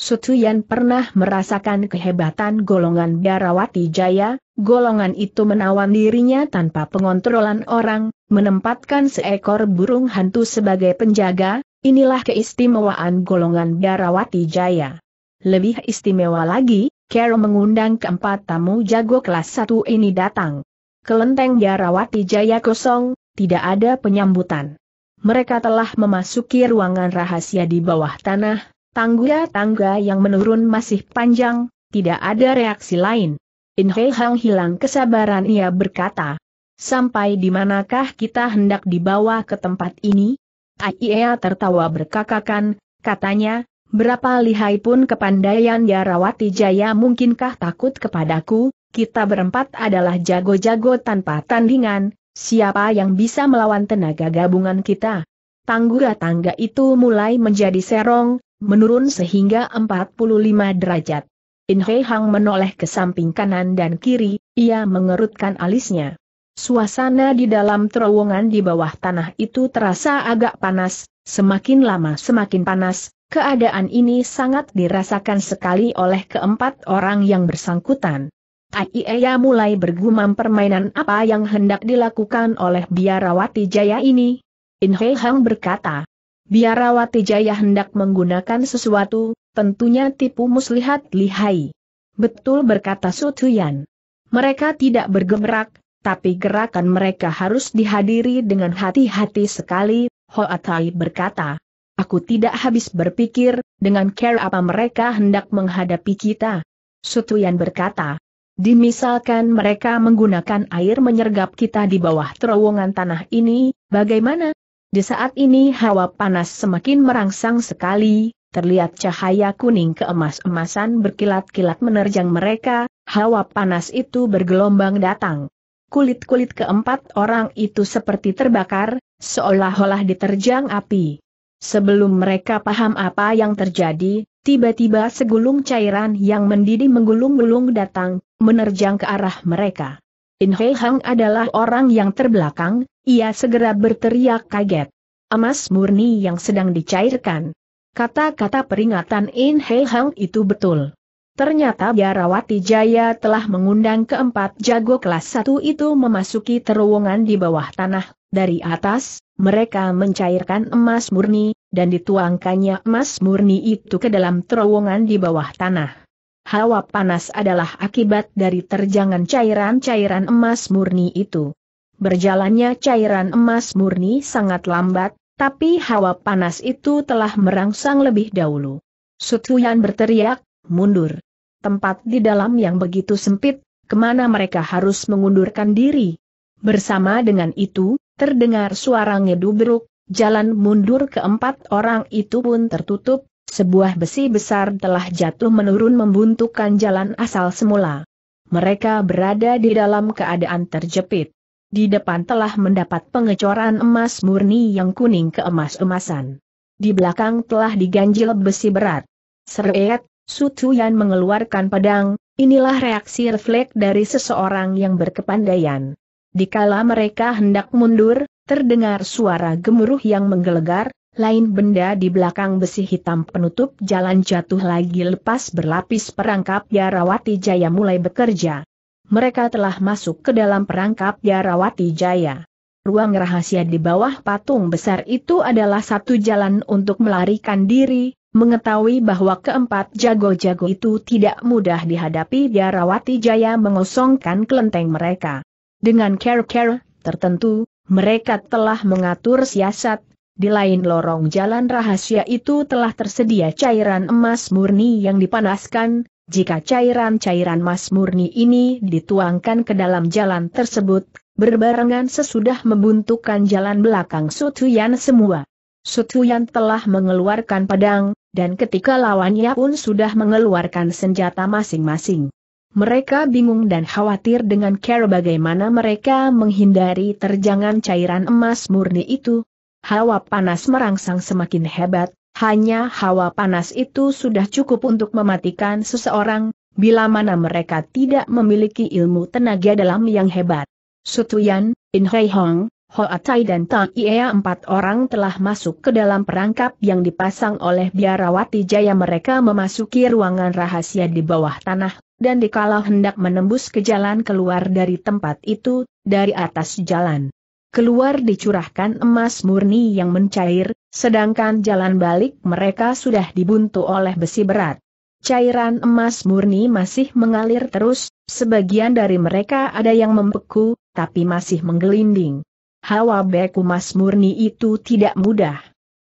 A: Sutuyan pernah merasakan kehebatan golongan Biarawati Jaya, golongan itu menawan dirinya tanpa pengontrolan orang, menempatkan seekor burung hantu sebagai penjaga, inilah keistimewaan golongan Biarawati Jaya. Lebih istimewa lagi, Kero mengundang keempat tamu jago kelas satu ini datang. Kelenteng Jarawati Jaya kosong, tidak ada penyambutan. Mereka telah memasuki ruangan rahasia di bawah tanah, tangga-tangga yang menurun masih panjang, tidak ada reaksi lain. In Hei Hang hilang kesabaran ia berkata, Sampai di manakah kita hendak dibawa ke tempat ini? Aiea tertawa berkakakan, katanya, Berapa lihai pun kepandaian Yarawati Jaya mungkinkah takut kepadaku, kita berempat adalah jago-jago tanpa tandingan, siapa yang bisa melawan tenaga gabungan kita? Tanggura tangga itu mulai menjadi serong, menurun sehingga 45 derajat. Inhe Hang menoleh ke samping kanan dan kiri, ia mengerutkan alisnya. Suasana di dalam terowongan di bawah tanah itu terasa agak panas, Semakin lama semakin panas, keadaan ini sangat dirasakan sekali oleh keempat orang yang bersangkutan. Aiea mulai bergumam permainan apa yang hendak dilakukan oleh biarawati jaya ini. In Hei Hang berkata, biarawati jaya hendak menggunakan sesuatu, tentunya tipu muslihat lihai. Betul berkata Sutuyan. Mereka tidak bergemerak, tapi gerakan mereka harus dihadiri dengan hati-hati sekali, Tai berkata. Aku tidak habis berpikir, dengan care apa mereka hendak menghadapi kita. Sutuyan berkata. Dimisalkan mereka menggunakan air menyergap kita di bawah terowongan tanah ini, bagaimana? Di saat ini hawa panas semakin merangsang sekali, terlihat cahaya kuning keemas-emasan berkilat-kilat menerjang mereka, hawa panas itu bergelombang datang kulit-kulit keempat orang itu seperti terbakar, seolah-olah diterjang api. Sebelum mereka paham apa yang terjadi, tiba-tiba segulung cairan yang mendidih menggulung-gulung datang, menerjang ke arah mereka. In Hei Hang adalah orang yang terbelakang, ia segera berteriak kaget. Emas murni yang sedang dicairkan. Kata-kata peringatan In Hei Hang itu betul. Ternyata Biarawati Jaya telah mengundang keempat jago kelas satu itu memasuki terowongan di bawah tanah, dari atas, mereka mencairkan emas murni, dan dituangkannya emas murni itu ke dalam terowongan di bawah tanah. Hawa panas adalah akibat dari terjangan cairan-cairan emas murni itu. Berjalannya cairan emas murni sangat lambat, tapi hawa panas itu telah merangsang lebih dahulu. Sutuyan berteriak, mundur tempat di dalam yang begitu sempit, kemana mereka harus mengundurkan diri. Bersama dengan itu, terdengar suara ngedubruk, jalan mundur keempat orang itu pun tertutup, sebuah besi besar telah jatuh menurun membuntukkan jalan asal semula. Mereka berada di dalam keadaan terjepit. Di depan telah mendapat pengecoran emas murni yang kuning keemas-emasan. Di belakang telah diganjil besi berat. Seret, Su Tuyan mengeluarkan pedang, inilah reaksi refleks dari seseorang yang berkepandaian. Dikala mereka hendak mundur, terdengar suara gemuruh yang menggelegar, lain benda di belakang besi hitam penutup jalan jatuh lagi lepas berlapis perangkap Yarawati Jaya mulai bekerja. Mereka telah masuk ke dalam perangkap Yarawati Jaya. Ruang rahasia di bawah patung besar itu adalah satu jalan untuk melarikan diri, Mengetahui bahwa keempat jago-jago itu tidak mudah dihadapi Biarawati Jaya mengosongkan kelenteng mereka. Dengan care-care tertentu, mereka telah mengatur siasat, di lain lorong jalan rahasia itu telah tersedia cairan emas murni yang dipanaskan, jika cairan-cairan emas murni ini dituangkan ke dalam jalan tersebut, berbarengan sesudah membuntukan jalan belakang Sutuyan semua. Sutuyan telah mengeluarkan pedang, dan ketika lawannya pun sudah mengeluarkan senjata masing-masing. Mereka bingung dan khawatir dengan cara bagaimana mereka menghindari terjangan cairan emas murni itu. Hawa panas merangsang semakin hebat, hanya hawa panas itu sudah cukup untuk mematikan seseorang, bila mana mereka tidak memiliki ilmu tenaga dalam yang hebat. Sutuyan, In Hei Hong, Tai dan Tang Iea empat orang telah masuk ke dalam perangkap yang dipasang oleh biarawati jaya mereka memasuki ruangan rahasia di bawah tanah, dan dikala hendak menembus ke jalan keluar dari tempat itu, dari atas jalan. Keluar dicurahkan emas murni yang mencair, sedangkan jalan balik mereka sudah dibuntu oleh besi berat. Cairan emas murni masih mengalir terus, sebagian dari mereka ada yang membeku, tapi masih menggelinding hawa beku mas murni itu tidak mudah.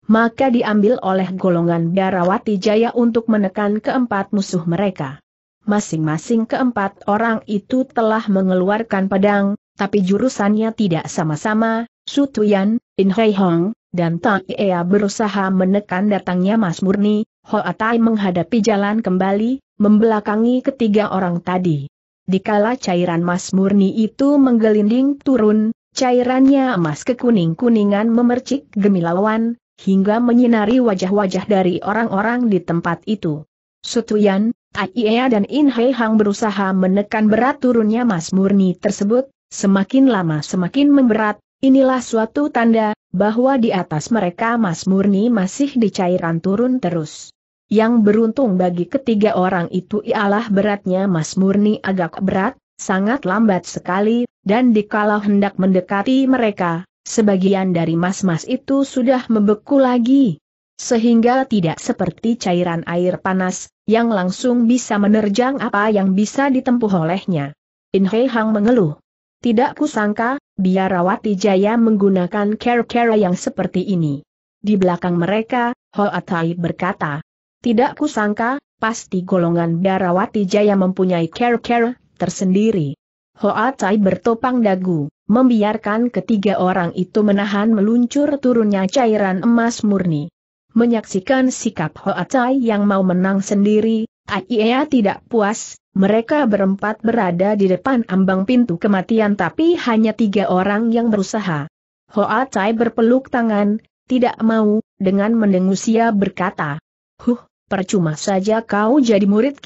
A: Maka diambil oleh golongan Darawati Jaya untuk menekan keempat musuh mereka. Masing-masing keempat orang itu telah mengeluarkan pedang, tapi jurusannya tidak sama-sama, Su Tuyan, In Hei Hong, dan Tang Ea berusaha menekan datangnya Mas Murni, Hoa Tai menghadapi jalan kembali, membelakangi ketiga orang tadi. Dikala cairan Mas Murni itu menggelinding turun, Cairannya emas kekuning-kuningan memercik gemilauan, hingga menyinari wajah-wajah dari orang-orang di tempat itu. Sutuyan, Aiea dan In Hang berusaha menekan berat turunnya emas murni tersebut, semakin lama semakin memberat, inilah suatu tanda, bahwa di atas mereka emas murni masih dicairan turun terus. Yang beruntung bagi ketiga orang itu ialah beratnya emas murni agak berat, sangat lambat sekali, dan dikala hendak mendekati mereka, sebagian dari mas-mas itu sudah membeku lagi. Sehingga tidak seperti cairan air panas, yang langsung bisa menerjang apa yang bisa ditempuh olehnya. In Hei Hang mengeluh. Tidak kusangka, biarawati jaya menggunakan care-care yang seperti ini. Di belakang mereka, Ho Atai berkata. Tidak kusangka, pasti golongan biarawati jaya mempunyai care-care tersendiri. Hoa Tai bertopang dagu, membiarkan ketiga orang itu menahan meluncur turunnya cairan emas murni. Menyaksikan sikap Hoa Tai yang mau menang sendiri, Aiea tidak puas, mereka berempat berada di depan ambang pintu kematian tapi hanya tiga orang yang berusaha. Hoa Tai berpeluk tangan, tidak mau, dengan mendengusia berkata, Huh, percuma saja kau jadi murid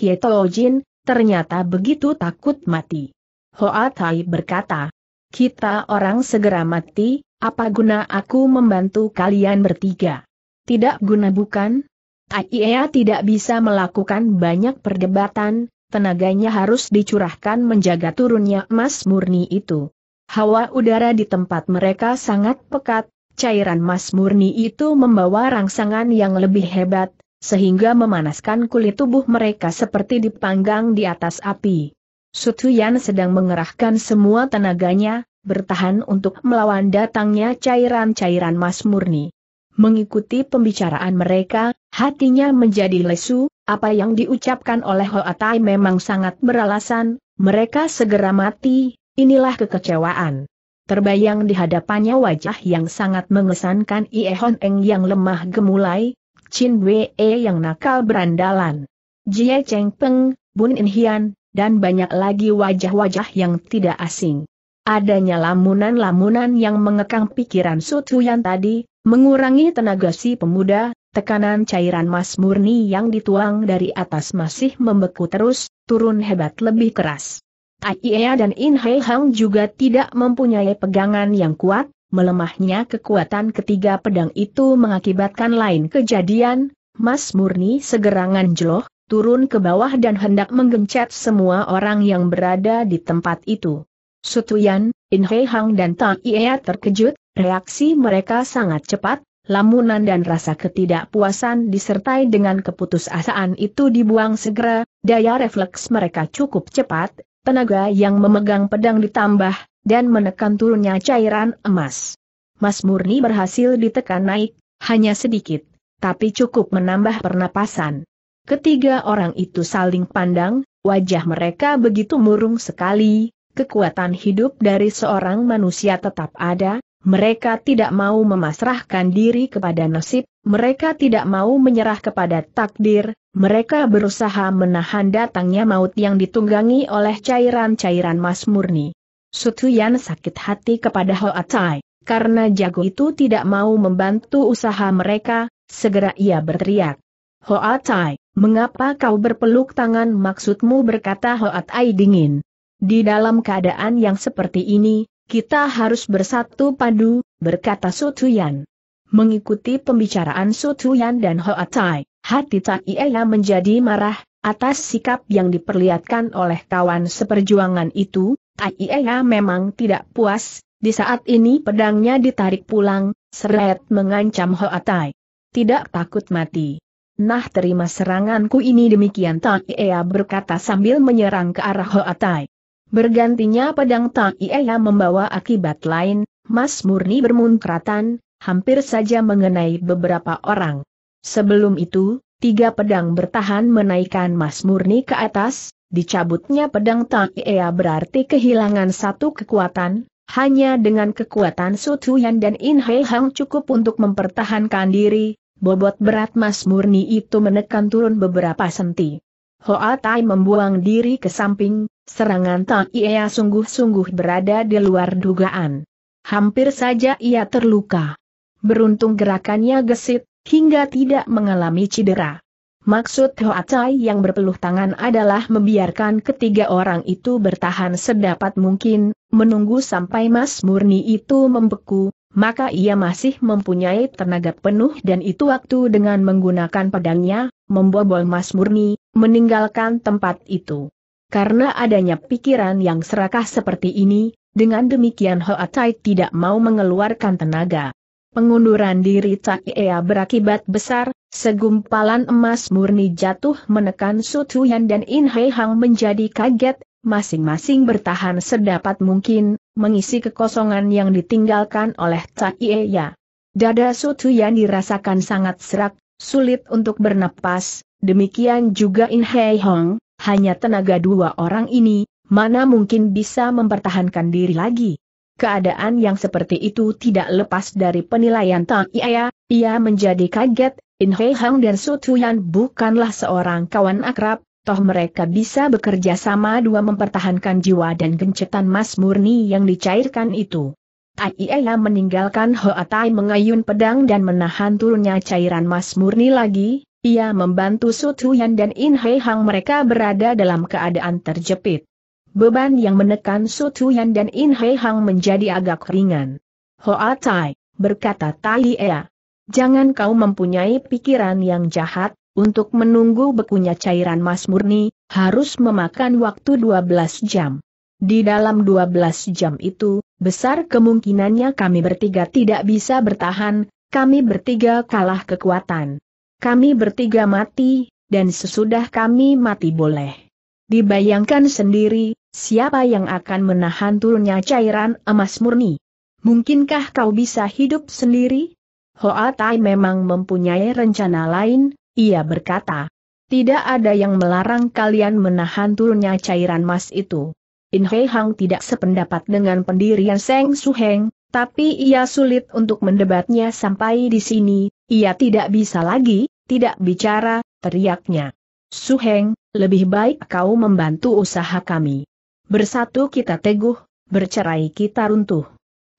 A: Jin." ternyata begitu takut mati. Hoa Tai berkata, kita orang segera mati, apa guna aku membantu kalian bertiga? Tidak guna bukan? Aiea tidak bisa melakukan banyak perdebatan, tenaganya harus dicurahkan menjaga turunnya emas murni itu. Hawa udara di tempat mereka sangat pekat, cairan emas murni itu membawa rangsangan yang lebih hebat, sehingga memanaskan kulit tubuh mereka seperti dipanggang di atas api. Sutuyan sedang mengerahkan semua tenaganya, bertahan untuk melawan datangnya cairan-cairan mas murni. Mengikuti pembicaraan mereka, hatinya menjadi lesu, apa yang diucapkan oleh Hoatai memang sangat beralasan, mereka segera mati, inilah kekecewaan. Terbayang di hadapannya wajah yang sangat mengesankan Ie Eng yang lemah gemulai, Chin Wei yang nakal berandalan. Jie Cheng Peng, Bun In Hian, dan banyak lagi wajah-wajah yang tidak asing. Adanya lamunan-lamunan yang mengekang pikiran yang tadi, mengurangi tenaga si pemuda, tekanan cairan mas murni yang dituang dari atas masih membeku terus, turun hebat lebih keras. Aiea dan In Hei Hang juga tidak mempunyai pegangan yang kuat, melemahnya kekuatan ketiga pedang itu mengakibatkan lain kejadian, Mas Murni segera nganjloh, turun ke bawah dan hendak menggencet semua orang yang berada di tempat itu. Sutuyan, In Hei Hang dan Tang Ie terkejut, reaksi mereka sangat cepat, lamunan dan rasa ketidakpuasan disertai dengan keputusasaan itu dibuang segera, daya refleks mereka cukup cepat, tenaga yang memegang pedang ditambah, dan menekan turunnya cairan emas. Mas Murni berhasil ditekan naik, hanya sedikit, tapi cukup menambah pernapasan. Ketiga orang itu saling pandang, wajah mereka begitu murung sekali, kekuatan hidup dari seorang manusia tetap ada, mereka tidak mau memasrahkan diri kepada nasib, mereka tidak mau menyerah kepada takdir, mereka berusaha menahan datangnya maut yang ditunggangi oleh cairan-cairan mas murni. Sutuyan sakit hati kepada Hoa Tai, karena jago itu tidak mau membantu usaha mereka, segera ia berteriak. Hoa Tai, mengapa kau berpeluk tangan maksudmu berkata Hoa Tai dingin. Di dalam keadaan yang seperti ini, kita harus bersatu padu, berkata Sutuyan. Mengikuti pembicaraan Sutuyan dan Hoa Tai, hati Tai Ia menjadi marah, atas sikap yang diperlihatkan oleh kawan seperjuangan itu, Taiea memang tidak puas, di saat ini pedangnya ditarik pulang, seret mengancam Hoatai. Tidak takut mati. Nah terima seranganku ini demikian Tang Iea berkata sambil menyerang ke arah Hoatai. Bergantinya pedang Tang Iea membawa akibat lain, Mas Murni bermunkratan, hampir saja mengenai beberapa orang. Sebelum itu, tiga pedang bertahan menaikkan Mas Murni ke atas, Dicabutnya pedang Tang ia berarti kehilangan satu kekuatan, hanya dengan kekuatan Sutuyan dan In Hei Hang cukup untuk mempertahankan diri, bobot berat Mas Murni itu menekan turun beberapa senti. Hoa Tai membuang diri ke samping, serangan Tang ia sungguh-sungguh berada di luar dugaan. Hampir saja ia terluka. Beruntung gerakannya gesit, hingga tidak mengalami cedera. Maksud Hoa Chai yang berpeluh tangan adalah membiarkan ketiga orang itu bertahan sedapat mungkin, menunggu sampai Mas Murni itu membeku, maka ia masih mempunyai tenaga penuh dan itu waktu dengan menggunakan pedangnya, membobol Mas Murni, meninggalkan tempat itu. Karena adanya pikiran yang serakah seperti ini, dengan demikian Hoa Chai tidak mau mengeluarkan tenaga. Pengunduran diri Cak Ea berakibat besar, Segumpalan emas murni jatuh menekan Su Tuyan dan In Hei Hang menjadi kaget, masing-masing bertahan sedapat mungkin, mengisi kekosongan yang ditinggalkan oleh Cai Ya. Dada Su Tuyan dirasakan sangat serak, sulit untuk bernapas, demikian juga In Hei Hang, hanya tenaga dua orang ini, mana mungkin bisa mempertahankan diri lagi. Keadaan yang seperti itu tidak lepas dari penilaian Tang Ya, ia menjadi kaget, In Hei Hang dan Su Tuyan bukanlah seorang kawan akrab, toh mereka bisa bekerja sama dua mempertahankan jiwa dan gencetan mas murni yang dicairkan itu. Taiela meninggalkan Tai mengayun pedang dan menahan turunnya cairan mas murni lagi, ia membantu Su Tuyan dan In Hei Hang mereka berada dalam keadaan terjepit. Beban yang menekan Su Tuyan dan In Hei Hang menjadi agak ringan. Tai berkata Taiela, Jangan kau mempunyai pikiran yang jahat, untuk menunggu bekunya cairan mas murni, harus memakan waktu 12 jam. Di dalam 12 jam itu, besar kemungkinannya kami bertiga tidak bisa bertahan, kami bertiga kalah kekuatan. Kami bertiga mati, dan sesudah kami mati boleh. Dibayangkan sendiri, siapa yang akan menahan turunnya cairan emas murni? Mungkinkah kau bisa hidup sendiri? Hoa Tai memang mempunyai rencana lain, ia berkata. Tidak ada yang melarang kalian menahan turunnya cairan emas itu. In Hei Hang tidak sependapat dengan pendirian Seng Su Heng, tapi ia sulit untuk mendebatnya sampai di sini, ia tidak bisa lagi, tidak bicara, teriaknya. Su Heng, lebih baik kau membantu usaha kami. Bersatu kita teguh, bercerai kita runtuh.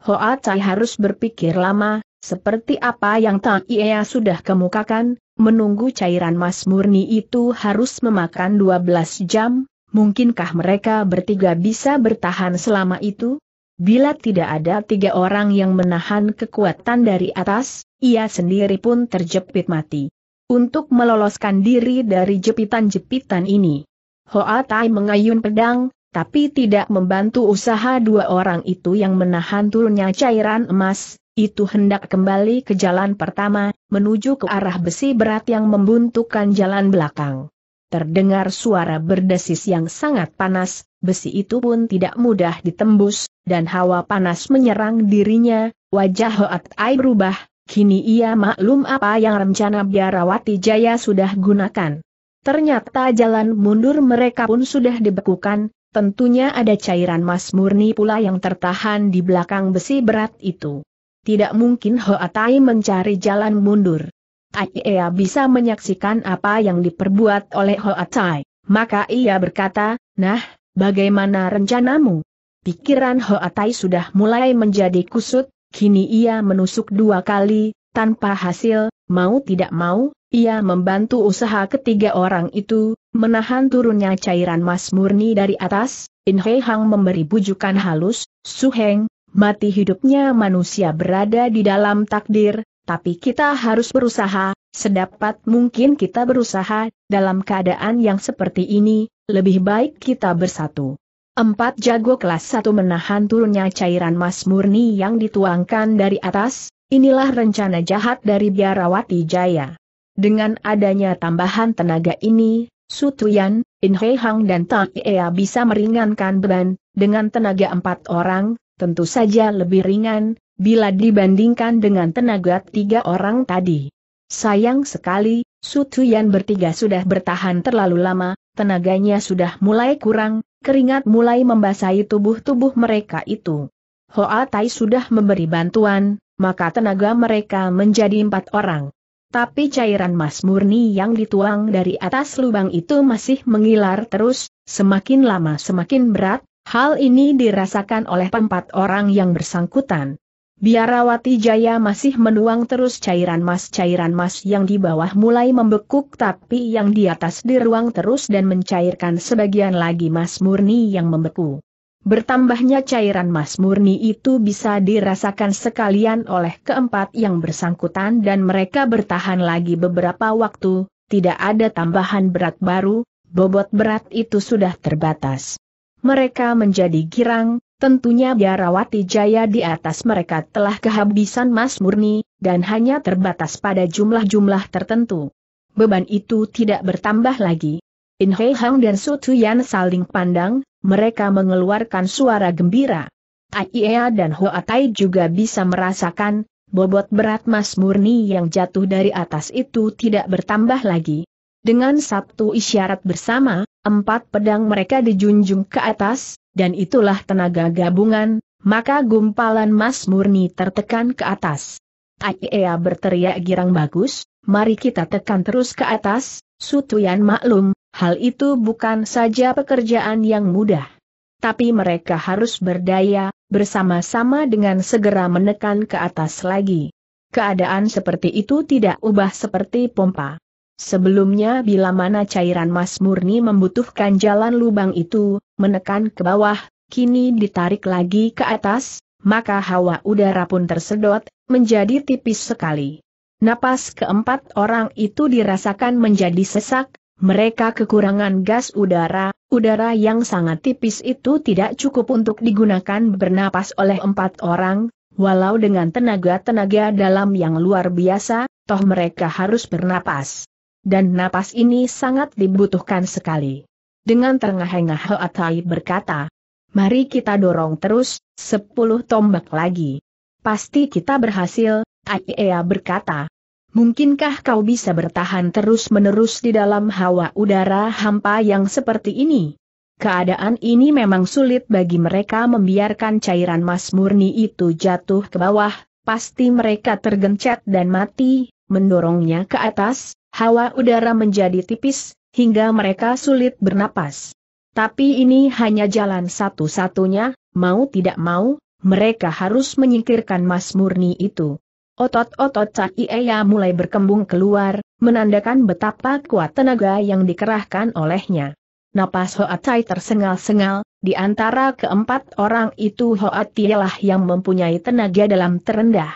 A: Hoa Tai harus berpikir lama, seperti apa yang Tang Ia sudah kemukakan, menunggu cairan mas murni itu harus memakan 12 jam, mungkinkah mereka bertiga bisa bertahan selama itu? Bila tidak ada tiga orang yang menahan kekuatan dari atas, ia sendiri pun terjepit mati. Untuk meloloskan diri dari jepitan-jepitan ini, Hoa Tai mengayun pedang, tapi tidak membantu usaha dua orang itu yang menahan turunnya cairan emas, itu hendak kembali ke jalan pertama, menuju ke arah besi berat yang membuntukkan jalan belakang. Terdengar suara berdesis yang sangat panas, besi itu pun tidak mudah ditembus, dan hawa panas menyerang dirinya, wajah Hoat Ai berubah, kini ia maklum apa yang rencana Biarawati Jaya sudah gunakan. Ternyata jalan mundur mereka pun sudah dibekukan, tentunya ada cairan mas murni pula yang tertahan di belakang besi berat itu tidak mungkin Hoatai mencari jalan mundur. Ea bisa menyaksikan apa yang diperbuat oleh Hoatai, maka ia berkata, nah, bagaimana rencanamu? Pikiran Hoatai sudah mulai menjadi kusut, kini ia menusuk dua kali, tanpa hasil, mau tidak mau, ia membantu usaha ketiga orang itu, menahan turunnya cairan mas murni dari atas, In Hei Hang memberi bujukan halus, Su Heng, mati hidupnya manusia berada di dalam takdir, tapi kita harus berusaha, sedapat mungkin kita berusaha, dalam keadaan yang seperti ini, lebih baik kita bersatu. Empat jago kelas satu menahan turunnya cairan mas murni yang dituangkan dari atas, inilah rencana jahat dari Biarawati Jaya. Dengan adanya tambahan tenaga ini, Sutuyan, Inhehang Hang dan Tang Ea bisa meringankan beban, dengan tenaga empat orang, tentu saja lebih ringan, bila dibandingkan dengan tenaga tiga orang tadi. Sayang sekali, yang bertiga sudah bertahan terlalu lama, tenaganya sudah mulai kurang, keringat mulai membasahi tubuh-tubuh mereka itu. Hoa Tai sudah memberi bantuan, maka tenaga mereka menjadi empat orang. Tapi cairan mas murni yang dituang dari atas lubang itu masih mengilar terus, semakin lama semakin berat, Hal ini dirasakan oleh empat orang yang bersangkutan. Biarawati Jaya masih menuang terus cairan mas cairan mas yang di bawah mulai membekuk tapi yang di atas diruang terus dan mencairkan sebagian lagi mas murni yang membeku. Bertambahnya cairan mas murni itu bisa dirasakan sekalian oleh keempat yang bersangkutan dan mereka bertahan lagi beberapa waktu, tidak ada tambahan berat baru, bobot berat itu sudah terbatas mereka menjadi girang, tentunya Biarawati Jaya di atas mereka telah kehabisan Mas Murni, dan hanya terbatas pada jumlah-jumlah tertentu. Beban itu tidak bertambah lagi. In Hei Hang dan Su Tuyan saling pandang, mereka mengeluarkan suara gembira. Aiea dan Hoa Tai juga bisa merasakan, bobot berat Mas Murni yang jatuh dari atas itu tidak bertambah lagi. Dengan satu isyarat bersama, Empat pedang mereka dijunjung ke atas, dan itulah tenaga gabungan, maka gumpalan Mas Murni tertekan ke atas. Taiea berteriak girang bagus, mari kita tekan terus ke atas, Sutuyan maklum, hal itu bukan saja pekerjaan yang mudah. Tapi mereka harus berdaya, bersama-sama dengan segera menekan ke atas lagi. Keadaan seperti itu tidak ubah seperti pompa. Sebelumnya bila mana cairan mas murni membutuhkan jalan lubang itu, menekan ke bawah, kini ditarik lagi ke atas, maka hawa udara pun tersedot, menjadi tipis sekali. Napas keempat orang itu dirasakan menjadi sesak, mereka kekurangan gas udara, udara yang sangat tipis itu tidak cukup untuk digunakan bernapas oleh empat orang, walau dengan tenaga-tenaga dalam yang luar biasa, toh mereka harus bernapas dan napas ini sangat dibutuhkan sekali. Dengan terengah-engah Hoatai berkata, Mari kita dorong terus, sepuluh tombak lagi. Pasti kita berhasil, Aiea berkata. Mungkinkah kau bisa bertahan terus-menerus di dalam hawa udara hampa yang seperti ini? Keadaan ini memang sulit bagi mereka membiarkan cairan mas murni itu jatuh ke bawah, pasti mereka tergencet dan mati, mendorongnya ke atas, hawa udara menjadi tipis, hingga mereka sulit bernapas. Tapi ini hanya jalan satu-satunya, mau tidak mau, mereka harus menyingkirkan Mas Murni itu. Otot-otot Iaya mulai berkembung keluar, menandakan betapa kuat tenaga yang dikerahkan olehnya. Napas Hoatai tersengal-sengal, di antara keempat orang itu Hoatialah yang mempunyai tenaga dalam terendah.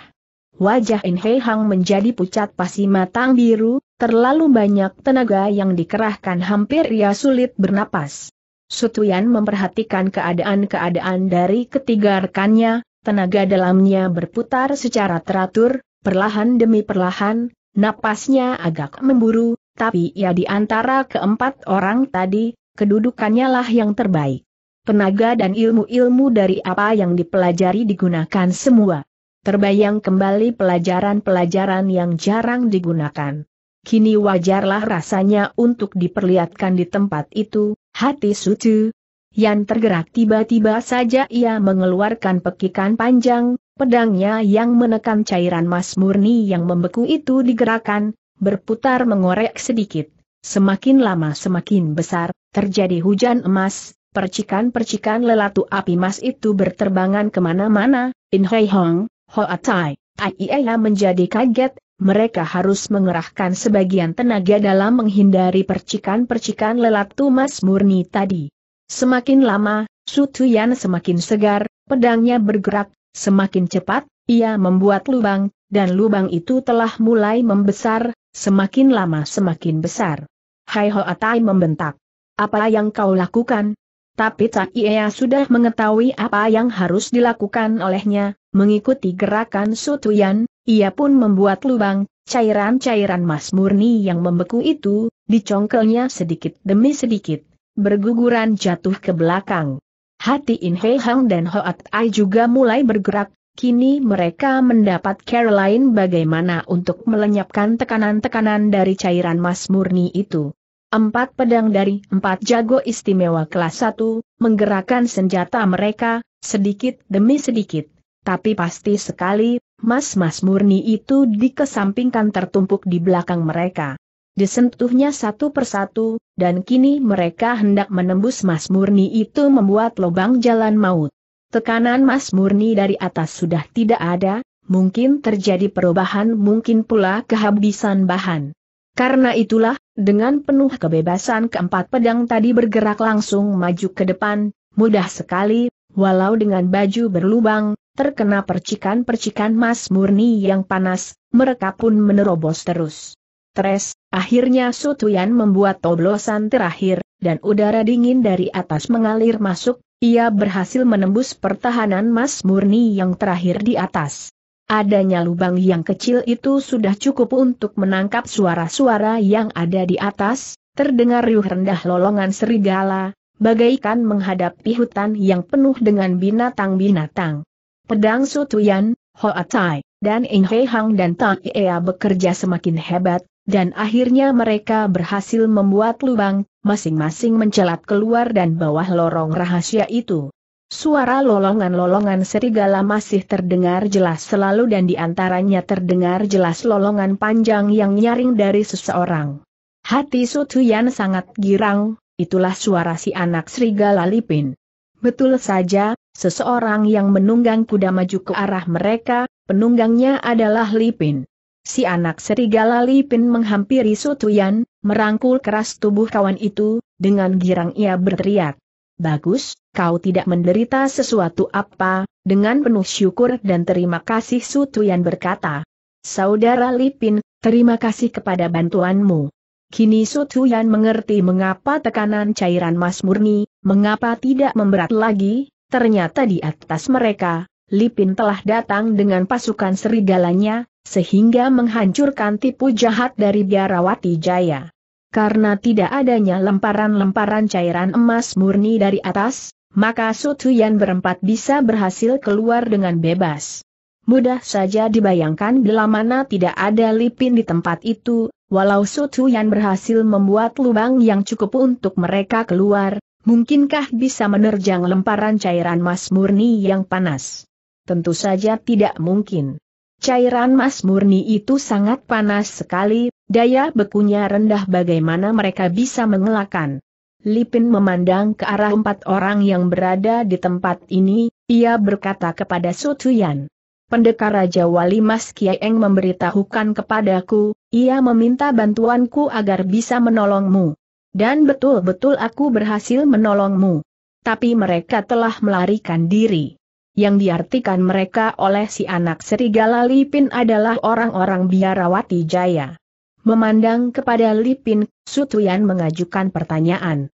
A: Wajah In Hang menjadi pucat pasi matang biru, Terlalu banyak tenaga yang dikerahkan hampir ia sulit bernapas. Sutuyan memperhatikan keadaan-keadaan dari ketiga rekannya, tenaga dalamnya berputar secara teratur, perlahan demi perlahan, napasnya agak memburu, tapi ia di antara keempat orang tadi, kedudukannya lah yang terbaik. Tenaga dan ilmu-ilmu dari apa yang dipelajari digunakan semua. Terbayang kembali pelajaran-pelajaran yang jarang digunakan kini wajarlah rasanya untuk diperlihatkan di tempat itu, hati suci. Yang tergerak tiba-tiba saja ia mengeluarkan pekikan panjang, pedangnya yang menekan cairan mas murni yang membeku itu digerakkan, berputar mengorek sedikit. Semakin lama semakin besar, terjadi hujan emas, percikan-percikan lelatu api emas itu berterbangan kemana-mana, in hei hong, atai, ai Aiea menjadi kaget, mereka harus mengerahkan sebagian tenaga dalam menghindari percikan-percikan lelat tumas murni tadi. Semakin lama, Sutuyan semakin segar, pedangnya bergerak, semakin cepat, ia membuat lubang, dan lubang itu telah mulai membesar, semakin lama semakin besar. Hai ho Atai membentak. Apa yang kau lakukan? Tapi Tak Ia sudah mengetahui apa yang harus dilakukan olehnya, mengikuti gerakan Sutuyan, ia pun membuat lubang, cairan-cairan mas murni yang membeku itu, dicongkelnya sedikit demi sedikit, berguguran jatuh ke belakang. Hati In Hei Hang dan Hoat Ai juga mulai bergerak, kini mereka mendapat Caroline bagaimana untuk melenyapkan tekanan-tekanan dari cairan mas murni itu. Empat pedang dari empat jago istimewa kelas satu, menggerakkan senjata mereka, sedikit demi sedikit. Tapi pasti sekali, Mas-mas murni itu dikesampingkan tertumpuk di belakang mereka. Disentuhnya satu persatu, dan kini mereka hendak menembus mas murni itu membuat lubang jalan maut. Tekanan mas murni dari atas sudah tidak ada, mungkin terjadi perubahan mungkin pula kehabisan bahan. Karena itulah, dengan penuh kebebasan keempat pedang tadi bergerak langsung maju ke depan, mudah sekali, walau dengan baju berlubang, terkena percikan-percikan mas murni yang panas, mereka pun menerobos terus. Tres, akhirnya Sutuyan membuat toblosan terakhir, dan udara dingin dari atas mengalir masuk, ia berhasil menembus pertahanan mas murni yang terakhir di atas. Adanya lubang yang kecil itu sudah cukup untuk menangkap suara-suara yang ada di atas, terdengar riuh rendah lolongan serigala, bagaikan menghadapi hutan yang penuh dengan binatang-binatang. Pedang Sutuyan, Hoa Tai, dan Ing Hei Hang dan Tan Ea bekerja semakin hebat, dan akhirnya mereka berhasil membuat lubang, masing-masing mencelat keluar dan bawah lorong rahasia itu. Suara lolongan-lolongan serigala masih terdengar jelas selalu dan diantaranya terdengar jelas lolongan panjang yang nyaring dari seseorang. Hati Sutuyan sangat girang, itulah suara si anak serigala Lipin. Betul saja, Seseorang yang menunggang kuda maju ke arah mereka, penunggangnya adalah Lipin. Si anak serigala Lipin menghampiri Sutuyan, merangkul keras tubuh kawan itu, dengan girang ia berteriak. Bagus, kau tidak menderita sesuatu apa, dengan penuh syukur dan terima kasih Sutuyan berkata. Saudara Lipin, terima kasih kepada bantuanmu. Kini Sutuyan mengerti mengapa tekanan cairan Mas Murni, mengapa tidak memberat lagi, ternyata di atas mereka, Lipin telah datang dengan pasukan serigalanya, sehingga menghancurkan tipu jahat dari Biarawati Jaya. Karena tidak adanya lemparan-lemparan cairan emas murni dari atas, maka Sutuyan berempat bisa berhasil keluar dengan bebas. Mudah saja dibayangkan bila mana tidak ada Lipin di tempat itu, walau Sutuyan berhasil membuat lubang yang cukup untuk mereka keluar, Mungkinkah bisa menerjang lemparan cairan mas murni yang panas? Tentu saja tidak mungkin. Cairan mas murni itu sangat panas sekali, daya bekunya rendah bagaimana mereka bisa mengelakkan. Lipin memandang ke arah empat orang yang berada di tempat ini, ia berkata kepada Sutuyan. Pendekar Raja Wali Mas Kieng memberitahukan kepadaku, ia meminta bantuanku agar bisa menolongmu. Dan betul-betul aku berhasil menolongmu. Tapi mereka telah melarikan diri. Yang diartikan mereka oleh si anak serigala Lipin adalah orang-orang biarawati jaya. Memandang kepada Lipin, Sutuyan mengajukan pertanyaan.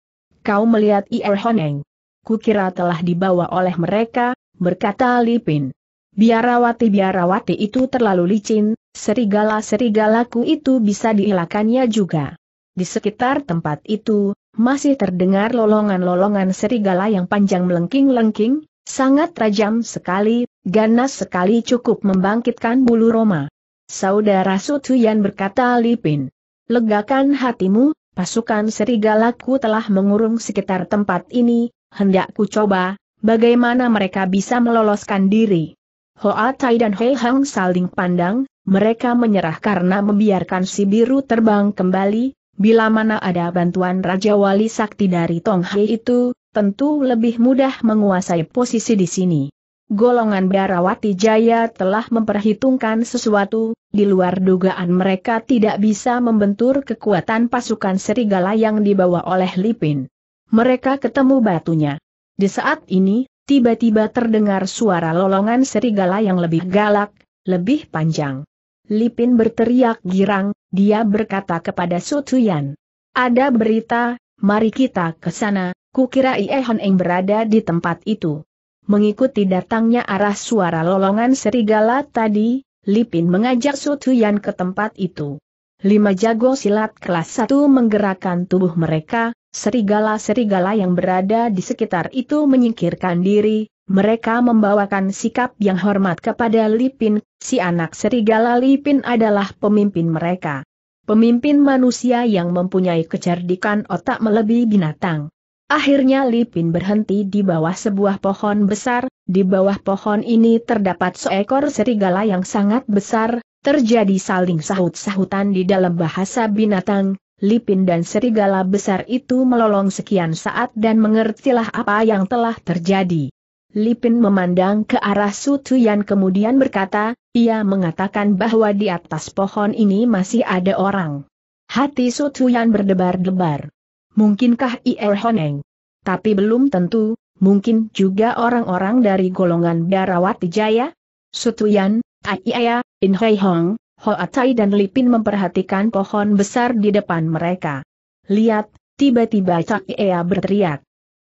A: Kau melihat Ier Honeng. Kukira telah dibawa oleh mereka, berkata Lipin. Biarawati-biarawati itu terlalu licin, serigala-serigalaku itu bisa dihilakannya juga. Di sekitar tempat itu, masih terdengar lolongan-lolongan serigala yang panjang melengking-lengking, sangat rajam sekali, ganas sekali cukup membangkitkan bulu Roma. Saudara Sutuyan berkata Lipin, legakan hatimu, pasukan serigalaku telah mengurung sekitar tempat ini, Hendakku coba, bagaimana mereka bisa meloloskan diri. Hoa Tai dan Hei Hang saling pandang, mereka menyerah karena membiarkan si biru terbang kembali, Bila mana ada bantuan Raja Wali Sakti dari Tong Hai itu, tentu lebih mudah menguasai posisi di sini. Golongan Darawati Jaya telah memperhitungkan sesuatu, di luar dugaan mereka tidak bisa membentur kekuatan pasukan serigala yang dibawa oleh Lipin. Mereka ketemu batunya. Di saat ini, tiba-tiba terdengar suara lolongan serigala yang lebih galak, lebih panjang. Lipin berteriak girang, dia berkata kepada Sutuyan. Ada berita, mari kita ke sana, kukira Ie Hon berada di tempat itu. Mengikuti datangnya arah suara lolongan serigala tadi, Lipin mengajak Sutuyan ke tempat itu. Lima jago silat kelas satu menggerakkan tubuh mereka, serigala-serigala yang berada di sekitar itu menyingkirkan diri, mereka membawakan sikap yang hormat kepada Lipin, si anak serigala Lipin adalah pemimpin mereka. Pemimpin manusia yang mempunyai kecerdikan otak melebihi binatang. Akhirnya Lipin berhenti di bawah sebuah pohon besar, di bawah pohon ini terdapat seekor serigala yang sangat besar, terjadi saling sahut-sahutan di dalam bahasa binatang, Lipin dan serigala besar itu melolong sekian saat dan mengertilah apa yang telah terjadi. Lipin memandang ke arah Sutuyan kemudian berkata, ia mengatakan bahwa di atas pohon ini masih ada orang. Hati Sutuyan berdebar-debar. Mungkinkah Ir Honeng? Tapi belum tentu, mungkin juga orang-orang dari golongan Biarawati Jaya? Sutuyan, Aiya, ah, iya. In Hei Hong, Hoatai dan Lipin memperhatikan pohon besar di depan mereka. Lihat, tiba-tiba Cak Ia berteriak.